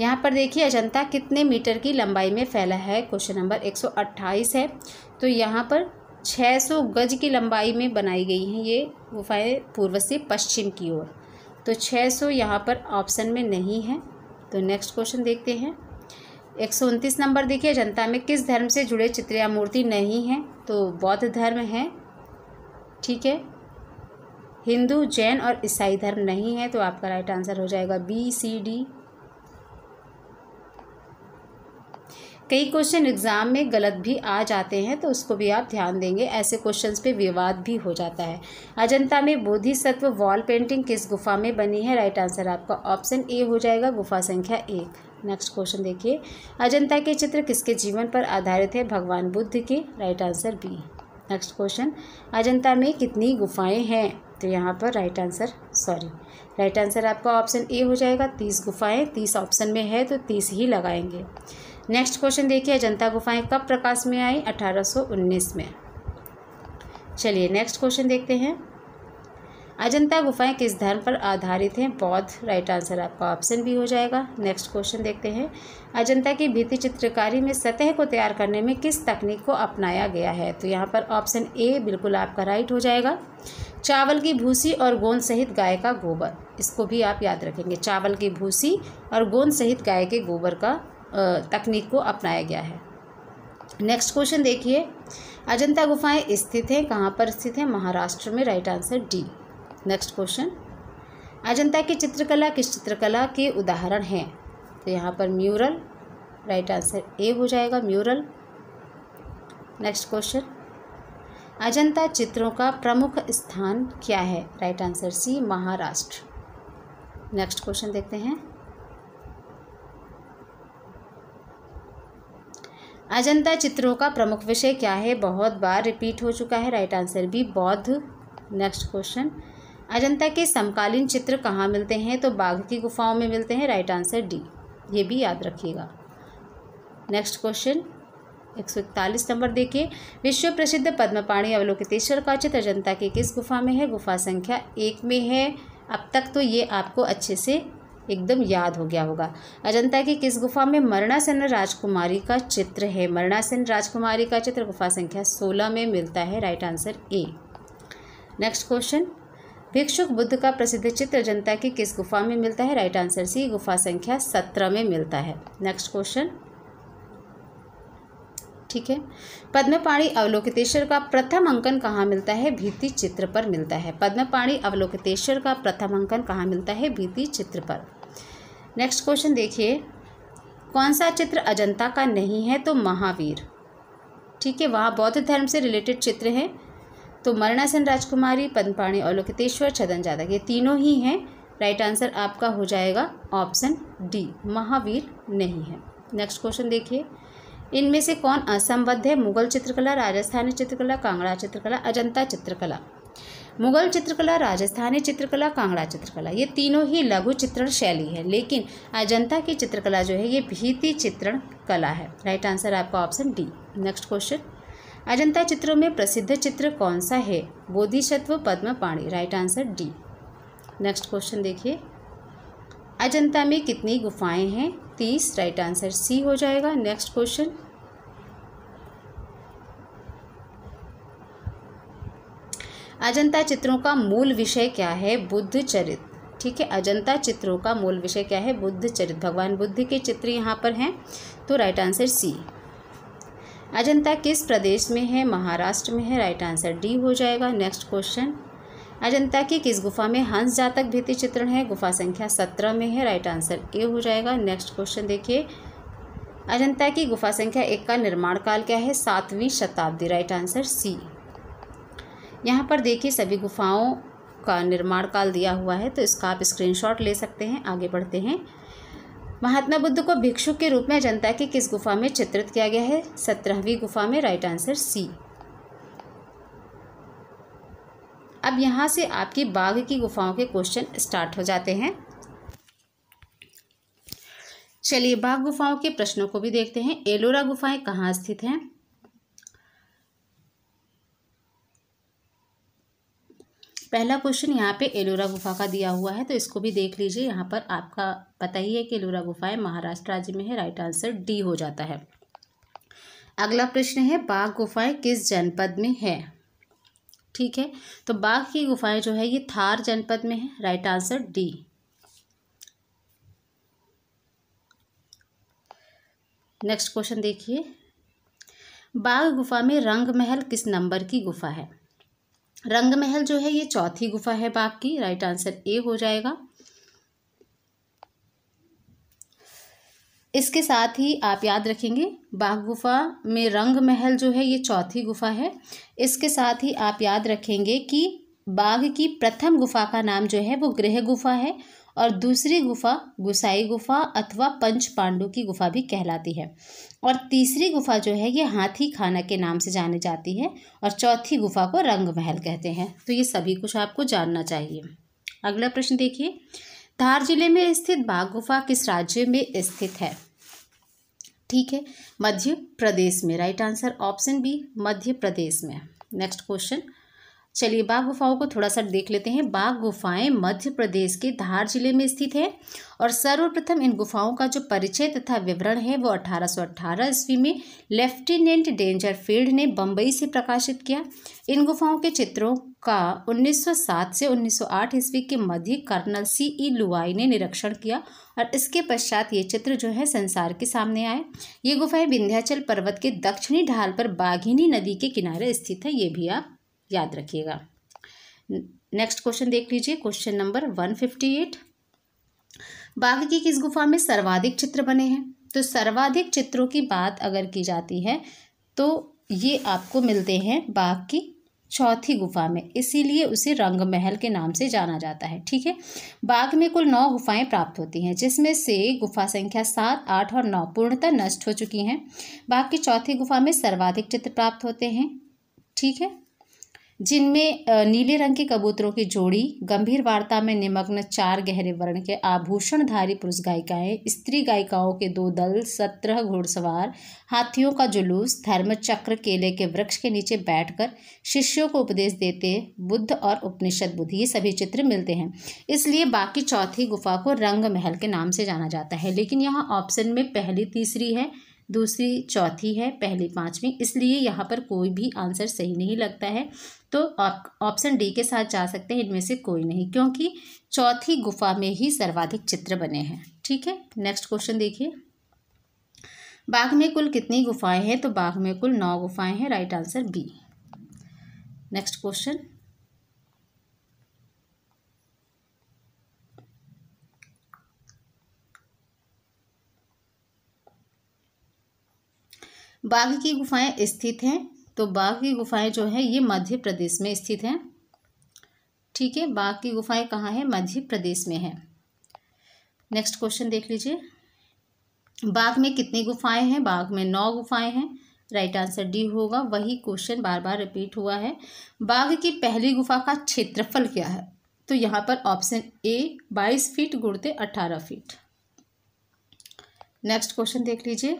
यहाँ पर देखिए अजंता कितने मीटर की लंबाई में फैला है क्वेश्चन नंबर एक है तो यहाँ पर 600 गज की लंबाई में बनाई गई हैं ये गुफाएँ पूर्व से पश्चिम की ओर तो 600 सौ यहाँ पर ऑप्शन में नहीं है तो नेक्स्ट क्वेश्चन देखते हैं एक सौ उनतीस नंबर देखिए जनता में किस धर्म से जुड़े चित्र या मूर्ति नहीं है तो बौद्ध धर्म है ठीक है हिंदू जैन और ईसाई धर्म नहीं है तो आपका राइट आंसर हो जाएगा बी सी डी कई क्वेश्चन एग्ज़ाम में गलत भी आ जाते हैं तो उसको भी आप ध्यान देंगे ऐसे क्वेश्चन पे विवाद भी हो जाता है अजंता में बोधिसत्व वॉल पेंटिंग किस गुफा में बनी है राइट आंसर आपका ऑप्शन ए हो जाएगा गुफा संख्या एक नेक्स्ट क्वेश्चन देखिए अजंता के चित्र किसके जीवन पर आधारित है भगवान बुद्ध के right answer B next question Ajanta में कितनी गुफाएँ हैं तो यहाँ पर right answer sorry right answer आपका ऑप्शन ए हो जाएगा तीस गुफाएँ तीस ऑप्शन में है तो तीस ही लगाएंगे नेक्स्ट क्वेश्चन देखिए अजंता गुफाएं कब प्रकाश में आई 1819 में चलिए नेक्स्ट क्वेश्चन देखते हैं अजंता गुफाएं किस धर्म पर आधारित हैं बौद्ध राइट आंसर आपका ऑप्शन भी हो जाएगा नेक्स्ट क्वेश्चन देखते हैं अजंता की भित्ति चित्रकारी में सतह को तैयार करने में किस तकनीक को अपनाया गया है तो यहाँ पर ऑप्शन ए बिल्कुल आपका राइट हो जाएगा चावल की भूसी और गोंद सहित गाय का गोबर इसको भी आप याद रखेंगे चावल की भूसी और गोंद सहित गाय के गोबर का तकनीक को अपनाया गया है नेक्स्ट क्वेश्चन देखिए अजंता गुफाएं स्थित हैं कहाँ पर स्थित हैं महाराष्ट्र में right answer D next question Ajanta की चित्रकला किस चित्रकला के उदाहरण हैं तो यहाँ पर म्यूरल राइट आंसर ए हो जाएगा म्यूरल नेक्स्ट क्वेश्चन अजंता चित्रों का प्रमुख स्थान क्या है right answer C Maharashtra next question देखते हैं अजंता चित्रों का प्रमुख विषय क्या है बहुत बार रिपीट हो चुका है राइट आंसर भी बौद्ध नेक्स्ट क्वेश्चन अजंता के समकालीन चित्र कहाँ मिलते हैं तो बाघ की गुफाओं में मिलते हैं राइट आंसर डी ये भी याद रखिएगा नेक्स्ट क्वेश्चन एक सौ इकतालीस नंबर देखिए विश्व प्रसिद्ध पद्मपाणी अवलोकितेश्वर का चित्र अजंता के किस गुफा में है गुफा संख्या एक में है अब तक तो ये आपको अच्छे से एकदम याद हो गया होगा अजंता की किस गुफा में मरणासन राजकुमारी का चित्र है मरणासन राजकुमारी का चित्र गुफा संख्या सोलह में मिलता है right answer A next question भिक्षुक बुद्ध का प्रसिद्ध चित्र जनता की किस गुफा में मिलता है राइट आंसर सी गुफा संख्या सत्रह में मिलता है नेक्स्ट क्वेश्चन ठीक है पद्मपाणी अवलोकितेश्वर का प्रथम अंकन कहाँ मिलता है भीति चित्र पर मिलता है पद्मपाणी अवलोकितेश्वर का प्रथम अंकन कहाँ मिलता है भीति चित्र पर नेक्स्ट क्वेश्चन देखिए कौन सा चित्र अजंता का नहीं है तो महावीर ठीक है वहाँ बौद्ध धर्म से रिलेटेड चित्र हैं तो मरणासन राजकुमारी पद्मपाणी और लोकतेश्वर छदन जाधव ये तीनों ही हैं राइट आंसर आपका हो जाएगा ऑप्शन डी महावीर नहीं है नेक्स्ट क्वेश्चन देखिए इनमें से कौन असंबद्ध है मुगल चित्रकला राजस्थानी चित्रकला कांगड़ा चित्रकला अजंता चित्रकला मुगल चित्रकला राजस्थानी चित्रकला कांगड़ा चित्रकला ये तीनों ही लघु चित्रण शैली है लेकिन अजंता की चित्रकला जो है ये भीति चित्रण कला है राइट आंसर आपका option D next question Ajanta चित्रों में प्रसिद्ध चित्र कौन सा है Bodhisattva Padmapani right answer D next question देखिए अजंता में कितनी गुफाएं हैं तीस राइट आंसर सी हो जाएगा नेक्स्ट क्वेश्चन अजंता चित्रों का मूल विषय क्या है बुद्ध चरित ठीक है अजंता चित्रों का मूल विषय क्या है बुद्ध चरित भगवान बुद्ध के चित्र यहाँ पर हैं तो राइट आंसर सी अजंता किस प्रदेश में है महाराष्ट्र में है राइट आंसर डी हो जाएगा नेक्स्ट क्वेश्चन अजंता की किस गुफा में हंस जातक भित्ति चित्रण है गुफा संख्या सत्रह में है राइट आंसर ए हो जाएगा नेक्स्ट क्वेश्चन देखिए अजंता की गुफा संख्या एक का निर्माण काल क्या है सातवीं शताब्दी राइट आंसर सी यहाँ पर देखिए सभी गुफाओं का निर्माण काल दिया हुआ है तो इसका आप स्क्रीनशॉट ले सकते हैं आगे बढ़ते हैं महात्मा बुद्ध को भिक्षु के रूप में जनता की किस गुफा में चित्रित किया गया है सत्रहवीं गुफा में राइट आंसर सी अब यहाँ से आपकी बाघ की गुफाओं के क्वेश्चन स्टार्ट हो जाते हैं चलिए बाघ गुफाओं के प्रश्नों को भी देखते हैं एलोरा गुफाएं कहाँ स्थित हैं पहला क्वेश्चन यहाँ पे एलोरा गुफा का दिया हुआ है तो इसको भी देख लीजिए यहाँ पर आपका पता ही है कि एलोरा गुफाएं महाराष्ट्र राज्य में है राइट आंसर डी हो जाता है अगला प्रश्न है बाघ गुफाएं किस जनपद में है ठीक है तो बाघ की गुफाएं जो है ये थार जनपद में है right answer D next question देखिए बाघ गुफा में रंग महल किस नंबर की गुफा है रंग महल जो है ये चौथी गुफा है बाघ की राइट आंसर ए हो जाएगा इसके साथ ही आप याद रखेंगे बाघ गुफा में रंग महल जो है ये चौथी गुफा है इसके साथ ही आप याद रखेंगे कि बाघ की प्रथम गुफा का नाम जो है वो गृह गुफा है और दूसरी गुफा गुसाई गुफा अथवा पंच पांडु की गुफा भी कहलाती है और तीसरी गुफा जो है ये हाथी खाना के नाम से जानी जाती है और चौथी गुफा को रंग महल कहते हैं तो ये सभी कुछ आपको जानना चाहिए अगला प्रश्न देखिए धार जिले में स्थित बाघ गुफा किस राज्य में स्थित है ठीक है मध्य प्रदेश में right answer option B Madhya Pradesh में नेक्स्ट क्वेश्चन चलिए बाघ गुफाओं को थोड़ा सा देख लेते हैं बाघ गुफाएं मध्य प्रदेश के धार जिले में स्थित है और सर्वप्रथम इन गुफाओं का जो परिचय तथा विवरण है वो 1818 ईस्वी में लेफ्टिनेंट डेंजर फील्ड ने बम्बई से प्रकाशित किया इन गुफाओं के चित्रों का 1907 से 1908 ईस्वी के मध्य कर्नल सी ई लुआई ने निरीक्षण किया और इसके पश्चात ये चित्र जो है संसार के सामने आए ये गुफाएं विंध्याचल पर्वत के दक्षिणी ढाल पर बाघिनी नदी के किनारे स्थित है ये भी आप याद रखिएगा नेक्स्ट क्वेश्चन देख लीजिए question number one fifty eight Bagh की किस गुफा में सर्वाधिक चित्र बने हैं तो सर्वाधिक चित्रों की बात अगर की जाती है तो ये आपको मिलते हैं बाघ की चौथी गुफा में इसीलिए उसे रंग महल के नाम से जाना जाता है ठीक है बाघ में कुल नौ गुफाएं प्राप्त होती हैं जिसमें से गुफा संख्या सात आठ और नौ पूर्णतः नष्ट हो चुकी हैं बाघ की चौथी गुफा में सर्वाधिक चित्र प्राप्त होते हैं ठीक है जिनमें नीले रंग के कबूतरों की जोड़ी गंभीर वार्ता में निमग्न चार गहरे वर्ण के आभूषणधारी पुरुष गायिकाएं स्त्री गायिकाओं के दो दल सत्रह घोड़सवार हाथियों का जुलूस धर्म चक्र केले के वृक्ष के नीचे बैठकर शिष्यों को उपदेश देते बुद्ध और उपनिषद बुद्ध ये सभी चित्र मिलते हैं इसलिए बाकी चौथी गुफा को रंग महल के नाम से जाना जाता है लेकिन यहाँ ऑप्शन में पहली तीसरी है दूसरी चौथी है पहली पाँचवीं इसलिए यहाँ पर कोई भी आंसर सही नहीं लगता है तो आप ऑप्शन डी के साथ जा सकते हैं इनमें से कोई नहीं क्योंकि चौथी गुफा में ही सर्वाधिक चित्र बने हैं ठीक है नेक्स्ट क्वेश्चन देखिए बाघ में कुल कितनी गुफाएं हैं तो बाघ में कुल नौ गुफाएं हैं right answer B next question Bagh की गुफाएं स्थित हैं तो बाघ की गुफाएं जो है ये मध्य प्रदेश में स्थित हैं ठीक है बाघ की गुफाएं कहाँ हैं मध्य प्रदेश में है नेक्स्ट क्वेश्चन देख लीजिए बाघ में कितनी गुफाएं हैं बाघ में नौ गुफाएं हैं राइट आंसर डी होगा वही क्वेश्चन बार बार रिपीट हुआ है बाघ की पहली गुफा का क्षेत्रफल क्या है तो यहाँ पर ऑप्शन ए बाईस फीट गुड़ते अठारह फीट नेक्स्ट क्वेश्चन देख लीजिए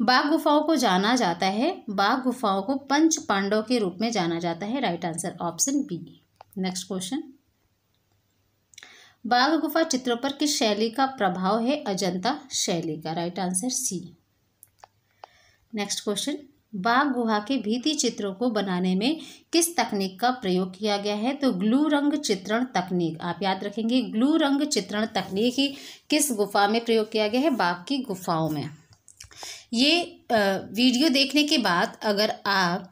बाघ गुफाओं को जाना जाता है बाघ गुफाओं को पंच पांडव के रूप में जाना जाता है right answer option B next question Bagh गुफा चित्रों पर किस शैली का प्रभाव है अजंता शैली का right answer C next question Bagh गुहा के भीति चित्रों को बनाने में किस तकनीक का प्रयोग किया गया है तो ग्लू रंग चित्रण तकनीक आप याद रखेंगे ग्लू रंग चित्रण तकनीक ही किस गुफा में प्रयोग किया गया है बाघ की गुफाओं में ये वीडियो देखने के बाद अगर आप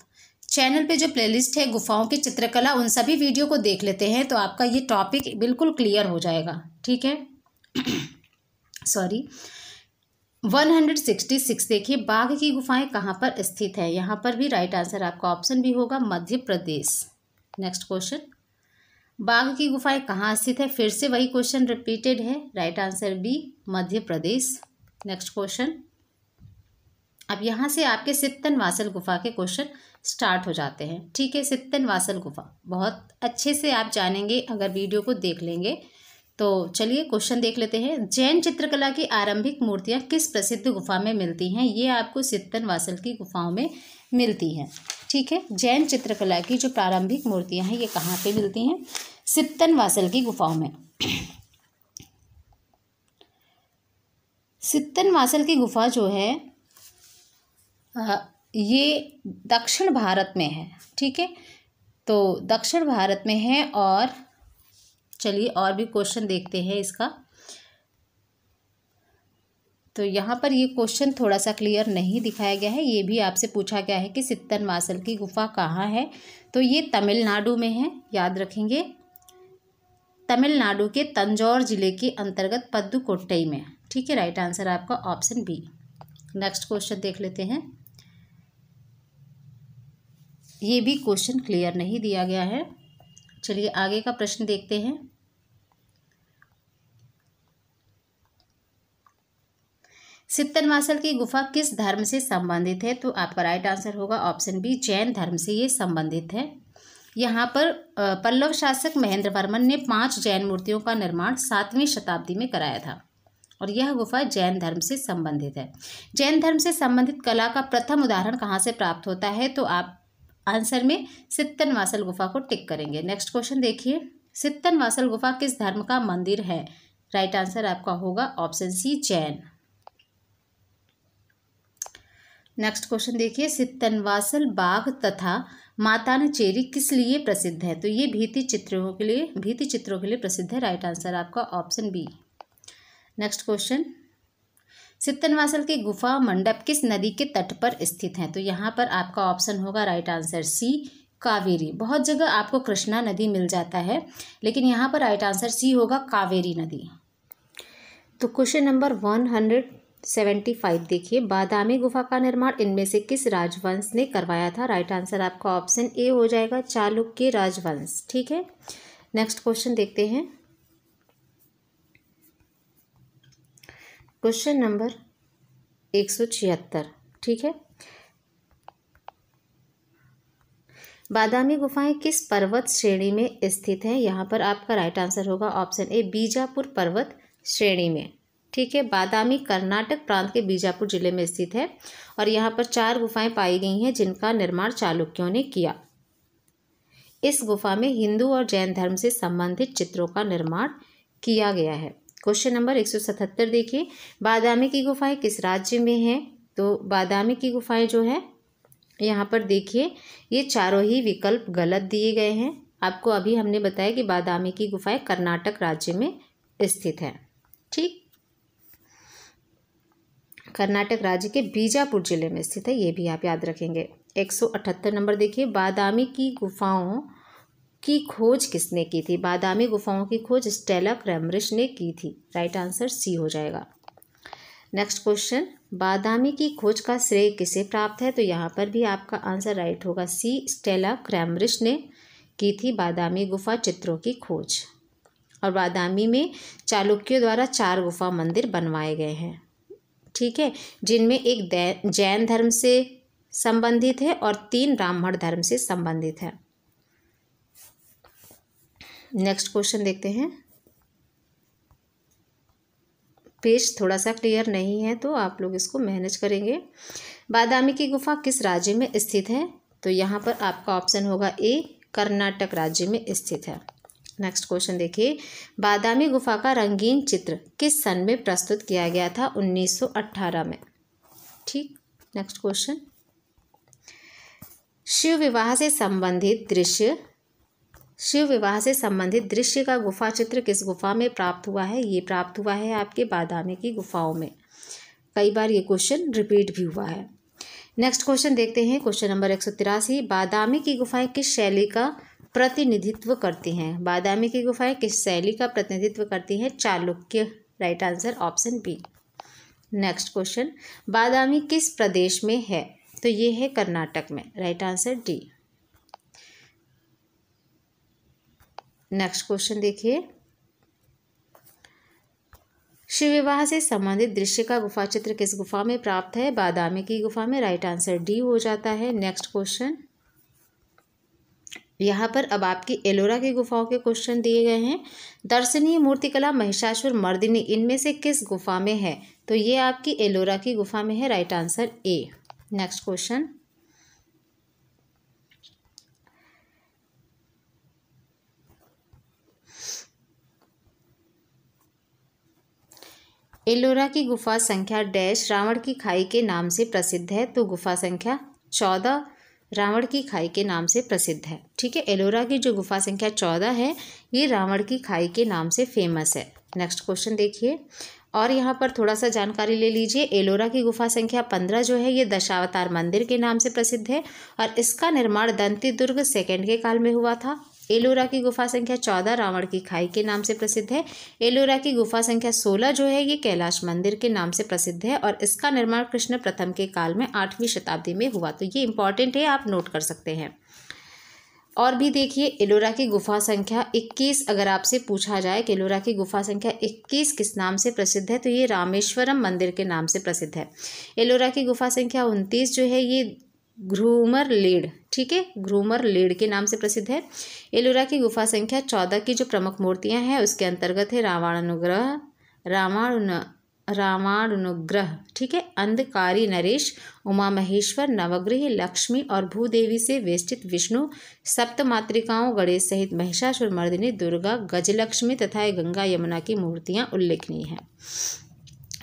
चैनल पे जो प्लेलिस्ट है गुफाओं की चित्रकला उन सभी वीडियो को देख लेते हैं तो आपका ये टॉपिक बिल्कुल क्लियर हो जाएगा ठीक है sorry one hundred sixty six देखिए बाघ की गुफाएं कहाँ पर स्थित है यहाँ पर भी राइट आंसर आपका ऑप्शन भी होगा मध्य प्रदेश नेक्स्ट क्वेश्चन बाघ की गुफाएं कहाँ स्थित है फिर से वही क्वेश्चन रिपीटेड है right answer B Madhya Pradesh next question अब यहाँ से आपके सित्तन वासल गुफा के क्वेश्चन स्टार्ट हो जाते हैं ठीक है सित्तन वासल गुफा बहुत अच्छे से आप जानेंगे अगर वीडियो को देख लेंगे तो चलिए क्वेश्चन देख लेते हैं जैन चित्रकला की आरंभिक मूर्तियाँ किस प्रसिद्ध गुफा में मिलती हैं ये आपको सित्तन वासल की गुफाओं में मिलती हैं ठीक है जैन चित्रकला की जो प्रारंभिक मूर्तियाँ हैं ये कहाँ पर मिलती हैं सित्तन वासल की गुफाओं में सित्तन वासल की गुफा जो है ये दक्षिण भारत में है ठीक है तो दक्षिण भारत में है और चलिए और भी क्वेश्चन देखते हैं इसका तो यहाँ पर ये क्वेश्चन थोड़ा सा क्लियर नहीं दिखाया गया है ये भी आपसे पूछा गया है कि सित्तन मासल की गुफा कहाँ है तो ये तमिलनाडु में है याद रखेंगे तमिलनाडु के तंजौर जिले के अंतर्गत पद्दुकोट्टई में ठीक है राइट आंसर आपका ऑप्शन बी नेक्स्ट क्वेश्चन देख लेते हैं ये भी क्वेश्चन क्लियर नहीं दिया गया है चलिए आगे का प्रश्न देखते हैं मासल की गुफा किस धर्म से संबंधित है तो आपका राइट आंसर होगा ऑप्शन बी जैन धर्म से ये संबंधित है यहाँ पर पल्लव शासक महेंद्र वर्मन ने पांच जैन मूर्तियों का निर्माण सातवीं शताब्दी में कराया था और यह गुफा जैन धर्म से संबंधित है जैन धर्म से संबंधित कला का प्रथम उदाहरण कहाँ से प्राप्त होता है तो आप आंसर में सित्तन वासल गुफा को टिक करेंगे नेक्स्ट क्वेश्चन देखिए सित्तन वासल गुफा किस धर्म का मंदिर है राइट आंसर आपका होगा option C Jain next question देखिए सित्तन वासल बाघ तथा माता चेरी किस लिए प्रसिद्ध है तो ये भीति चित्रों के लिए भीति चित्रों के लिए प्रसिद्ध है राइट आंसर आपका option B next question Sittanavasal की गुफा मंडप किस नदी के तट पर स्थित है तो यहाँ पर आपका ऑप्शन होगा राइट आंसर सी कावेरी बहुत जगह आपको कृष्णा नदी मिल जाता है लेकिन यहाँ पर राइट आंसर सी होगा कावेरी नदी तो question number one hundred seventy five देखिए बादामी गुफा का निर्माण इनमें से किस राजवंश ने करवाया था राइट आंसर आपका ऑप्शन ए हो जाएगा चालुक्य राजवंश ठीक है नेक्स्ट क्वेश्चन देखते हैं क्वेश्चन नंबर एक सौ छिहत्तर ठीक है बादामी गुफाएं किस पर्वत श्रेणी में स्थित हैं यहाँ पर आपका राइट आंसर होगा ऑप्शन ए बीजापुर पर्वत श्रेणी में ठीक है बादामी कर्नाटक प्रांत के बीजापुर जिले में स्थित है और यहाँ पर चार गुफाएं पाई गई हैं जिनका निर्माण चालुक्यों ने किया इस गुफा में हिंदू और जैन धर्म से संबंधित चित्रों का निर्माण किया गया है क्वेश्चन नंबर एक सौ सतहत्तर देखिए बादामी की गुफाएं किस राज्य में हैं तो बादामी की गुफाएं जो है यहाँ पर देखिए ये चारों ही विकल्प गलत दिए गए हैं आपको अभी हमने बताया कि बादामी की गुफाएं कर्नाटक राज्य में स्थित है ठीक कर्नाटक राज्य के बीजापुर जिले में स्थित है ये भी आप याद रखेंगे एक सौ अठहत्तर नंबर देखिए बादामी की गुफाओं की खोज किसने की थी बादामी गुफाओं की खोज स्टेला क्रैमरिश ने की थी राइट आंसर सी हो जाएगा नेक्स्ट क्वेश्चन बादामी की खोज का श्रेय किसे प्राप्त है तो यहाँ पर भी आपका आंसर राइट होगा सी स्टेला क्रैमरिश ने की थी बादामी गुफा चित्रों की खोज और बादामी में चालुक्यों द्वारा चार गुफा मंदिर बनवाए गए हैं ठीक है जिनमें एक जैन धर्म से संबंधित है और तीन ब्राह्मण धर्म से संबंधित है नेक्स्ट क्वेश्चन देखते हैं पेज थोड़ा सा क्लियर नहीं है तो आप लोग इसको मैनेज करेंगे बादामी की गुफा किस राज्य में स्थित है तो यहाँ पर आपका ऑप्शन होगा ए कर्नाटक राज्य में स्थित है नेक्स्ट क्वेश्चन देखिए बादामी गुफा का रंगीन चित्र किस सन में प्रस्तुत किया गया था 1918 में ठीक नेक्स्ट क्वेश्चन शिव विवाह से संबंधित दृश्य शिव विवाह से संबंधित दृश्य का गुफा चित्र किस गुफा में प्राप्त हुआ है ये प्राप्त हुआ है आपके बादामी की गुफाओं में कई बार ये क्वेश्चन रिपीट भी हुआ है नेक्स्ट क्वेश्चन देखते हैं क्वेश्चन नंबर एक सौ तिरासी बादामी की गुफाएं किस शैली का प्रतिनिधित्व करती हैं बादामी की गुफाएं किस शैली का प्रतिनिधित्व करती हैं Chalukya right answer option B next question Badami किस प्रदेश में है तो ये है कर्नाटक में right answer D next question देखिए शिव विवाह से संबंधित दृश्य का गुफा चित्र किस गुफा में प्राप्त है बादामी की गुफा में राइट आंसर डी हो जाता है नेक्स्ट क्वेश्चन यहाँ पर अब आपकी एलोरा की गुफाओं के क्वेश्चन दिए गए हैं दर्शनीय मूर्तिकला महिषासुर मर्दिनी इनमें से किस गुफा में है तो ये आपकी एलोरा की गुफा में है right answer A next question Ellora की गुफा संख्या डैश रावण की खाई के नाम से प्रसिद्ध है तो गुफा संख्या चौदह रावण की खाई के नाम से प्रसिद्ध है ठीक है एलोरा की जो गुफा संख्या चौदह है ये रावण की खाई के नाम से फेमस है नेक्स्ट क्वेश्चन देखिए और यहाँ पर थोड़ा सा जानकारी ले लीजिए एलोरा की गुफा संख्या पंद्रह जो है ये दशावतार मंदिर के नाम से प्रसिद्ध है और इसका निर्माण दंती दुर्ग सेकेंड के काल में हुआ था एलोरा की गुफा संख्या चौदह रावण की खाई के नाम से प्रसिद्ध है एलोरा की गुफा संख्या सोलह जो है ये कैलाश मंदिर के नाम से प्रसिद्ध है और इसका निर्माण कृष्ण प्रथम के काल में आठवीं शताब्दी में हुआ तो ये इंपॉर्टेंट है आप नोट कर सकते हैं और भी देखिए एलोरा की गुफा संख्या 21 अगर आपसे पूछा जाए कि एलोरा की गुफा संख्या 21 किस नाम से प्रसिद्ध है तो ये रामेश्वरम मंदिर के नाम से प्रसिद्ध है एलोरा की गुफा संख्या 29 जो है ये घ्रूमर लीड ठीक है घ्रूमर लीड के नाम से प्रसिद्ध है एलोरा की गुफा संख्या चौदह की जो प्रमुख मूर्तियां हैं उसके अंतर्गत है रावणानुग्रह रावण रामानुग्रह ठीक है अंधकारी नरेश उमा महेश्वर नवग्रह लक्ष्मी और भूदेवी से वेष्टित विष्णु सप्तमातृकाओं गणेश सहित महिषासुर मर्दिनी दुर्गा गजलक्ष्मी तथा गंगा यमुना की मूर्तियां उल्लेखनीय हैं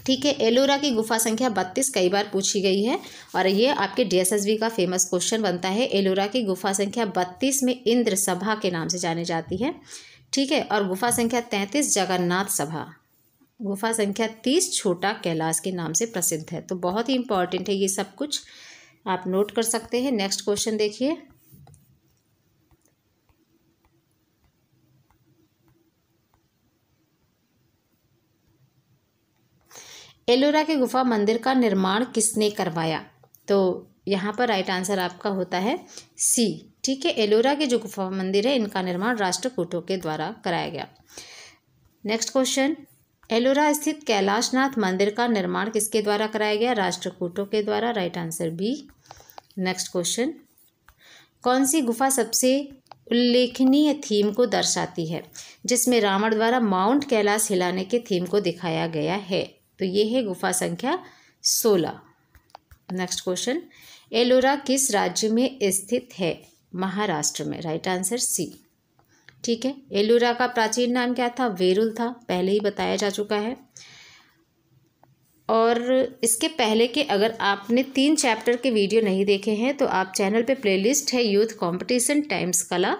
ठीक है एलोरा की गुफा संख्या बत्तीस कई बार पूछी गई है और ये आपके डीएसएसबी का फेमस क्वेश्चन बनता है एलोरा की गुफा संख्या बत्तीस में इंद्र सभा के नाम से जानी जाती है ठीक है और गुफा संख्या तैंतीस जगन्नाथ सभा गुफा संख्या तीस छोटा कैलाश के नाम से प्रसिद्ध है तो बहुत ही इंपॉर्टेंट है ये सब कुछ आप नोट कर सकते हैं नेक्स्ट क्वेश्चन देखिए एलोरा के गुफा मंदिर का निर्माण किसने करवाया तो यहाँ पर राइट आंसर आपका होता है सी ठीक है एलोरा के जो गुफा मंदिर है इनका निर्माण राष्ट्रकूटों के द्वारा कराया गया नेक्स्ट क्वेश्चन एलोरा स्थित कैलाशनाथ मंदिर का निर्माण किसके द्वारा कराया गया राष्ट्रकूटों के द्वारा right answer B next question कौन सी गुफा सबसे उल्लेखनीय थीम को दर्शाती है जिसमें रावण द्वारा माउंट कैलाश हिलाने के थीम को दिखाया गया है तो ये है गुफा संख्या सोलह नेक्स्ट क्वेश्चन एलोरा किस राज्य में स्थित है महाराष्ट्र में राइट आंसर सी ठीक है एलोरा का प्राचीन नाम क्या था वेरुल था पहले ही बताया जा चुका है और इसके पहले के अगर आपने तीन चैप्टर के वीडियो नहीं देखे हैं तो आप चैनल पे प्लेलिस्ट है यूथ कंपटीशन टाइम्स कला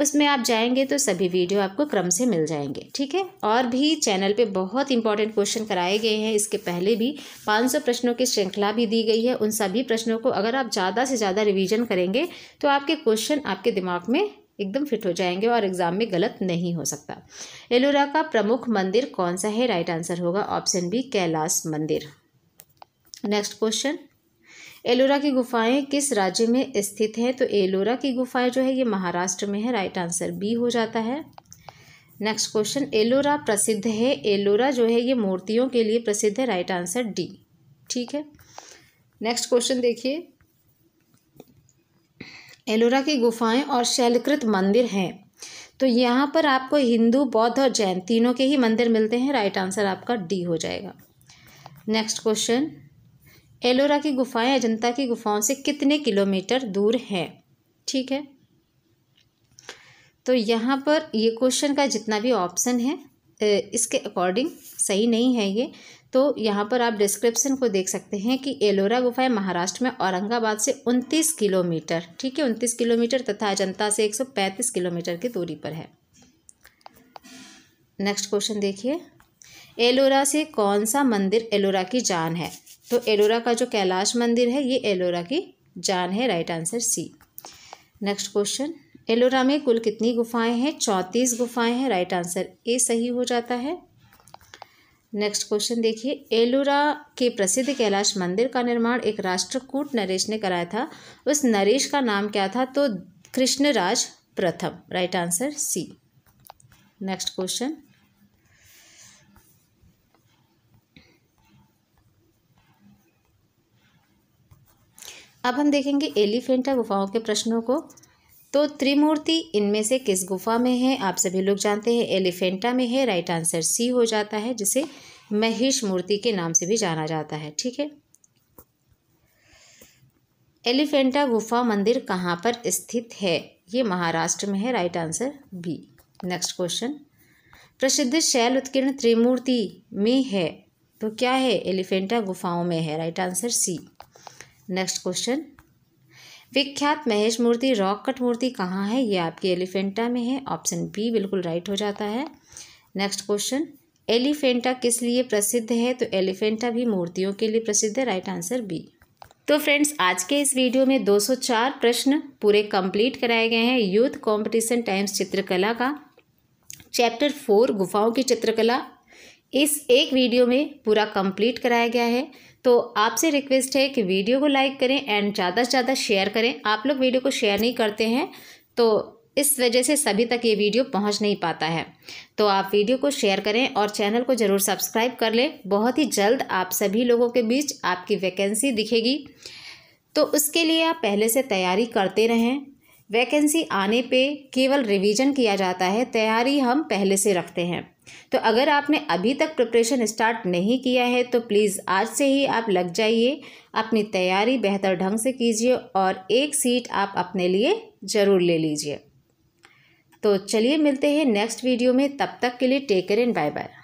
उसमें आप जाएंगे तो सभी वीडियो आपको क्रम से मिल जाएंगे ठीक है और भी चैनल पे बहुत इंपॉर्टेंट क्वेश्चन कराए गए हैं इसके पहले भी 500 प्रश्नों की श्रृंखला भी दी गई है उन सभी प्रश्नों को अगर आप ज़्यादा से ज़्यादा रिविजन करेंगे तो आपके क्वेश्चन आपके दिमाग में एकदम फिट हो जाएंगे और एग्जाम में गलत नहीं हो सकता एलोरा का प्रमुख मंदिर कौन सा है राइट आंसर होगा ऑप्शन बी कैलाश मंदिर नेक्स्ट क्वेश्चन एलोरा की गुफाएं किस राज्य में स्थित हैं तो एलोरा की गुफाएं जो है ये महाराष्ट्र में है राइट आंसर बी हो जाता है नेक्स्ट क्वेश्चन एलोरा प्रसिद्ध है एलोरा जो है ये मूर्तियों के लिए प्रसिद्ध है राइट आंसर डी ठीक है नेक्स्ट क्वेश्चन देखिए एलोरा की गुफाएं और शैलकृत मंदिर हैं तो यहाँ पर आपको हिंदू बौद्ध और जैन तीनों के ही मंदिर मिलते हैं राइट आंसर आपका डी हो जाएगा नेक्स्ट क्वेश्चन एलोरा की गुफाएं अजंता की गुफाओं से कितने किलोमीटर दूर हैं ठीक है तो यहाँ पर ये क्वेश्चन का जितना भी ऑप्शन है इसके अकॉर्डिंग सही नहीं है ये तो यहाँ पर आप डिस्क्रिप्शन को देख सकते हैं कि एलोरा गुफाएं महाराष्ट्र में औरंगाबाद से उनतीस किलोमीटर ठीक है उनतीस किलोमीटर तथा अजंता से एक किलोमीटर की दूरी पर है नेक्स्ट क्वेश्चन देखिए एलोरा से कौन सा मंदिर एलोरा की जान है तो एलोरा का जो कैलाश मंदिर है ये एलोरा की जान है right answer C next question Ellora में कुल कितनी गुफाएं हैं चौंतीस गुफाएं हैं राइट आंसर ए सही हो जाता है नेक्स्ट क्वेश्चन देखिए एलोरा के प्रसिद्ध कैलाश मंदिर का निर्माण एक राष्ट्रकूट नरेश ने कराया था उस नरेश का नाम क्या था तो कृष्णराज प्रथम right answer C next question अब हम देखेंगे एलिफेंटा गुफाओं के प्रश्नों को तो त्रिमूर्ति इनमें से किस गुफा में है आप सभी लोग जानते हैं एलिफेंटा में है राइट आंसर सी हो जाता है जिसे महेश मूर्ति के नाम से भी जाना जाता है ठीक है एलिफेंटा गुफा मंदिर कहाँ पर स्थित है ये महाराष्ट्र में है right answer B next question प्रसिद्ध शैल उत्कीर्ण त्रिमूर्ति में है तो क्या है एलिफेंटा गुफाओं में है right answer C next question विख्यात महेश मूर्ति रॉक कट मूर्ति कहाँ है ये आपकी एलिफेंटा में है ऑप्शन बी बिल्कुल राइट हो जाता है नेक्स्ट क्वेश्चन एलिफेंटा किस लिए प्रसिद्ध है तो एलिफेंटा भी मूर्तियों के लिए प्रसिद्ध है राइट आंसर बी तो फ्रेंड्स आज के इस वीडियो में 204 प्रश्न पूरे कंप्लीट कराए गए हैं यूथ कंपटीशन टाइम्स चित्रकला का चैप्टर फोर गुफाओं की चित्रकला इस एक वीडियो में पूरा कंप्लीट कराया गया है तो आपसे रिक्वेस्ट है कि वीडियो को लाइक करें एंड ज़्यादा से ज़्यादा शेयर करें आप लोग वीडियो को शेयर नहीं करते हैं तो इस वजह से सभी तक ये वीडियो पहुंच नहीं पाता है तो आप वीडियो को शेयर करें और चैनल को ज़रूर सब्सक्राइब कर लें बहुत ही जल्द आप सभी लोगों के बीच आपकी वैकेंसी दिखेगी तो उसके लिए आप पहले से तैयारी करते रहें वैकेंसी आने पे केवल रिवीजन किया जाता है तैयारी हम पहले से रखते हैं तो अगर आपने अभी तक प्रिपरेशन स्टार्ट नहीं किया है तो प्लीज़ आज से ही आप लग जाइए अपनी तैयारी बेहतर ढंग से कीजिए और एक सीट आप अपने लिए ज़रूर ले लीजिए तो चलिए मिलते हैं नेक्स्ट वीडियो में तब तक के लिए take care and bye bye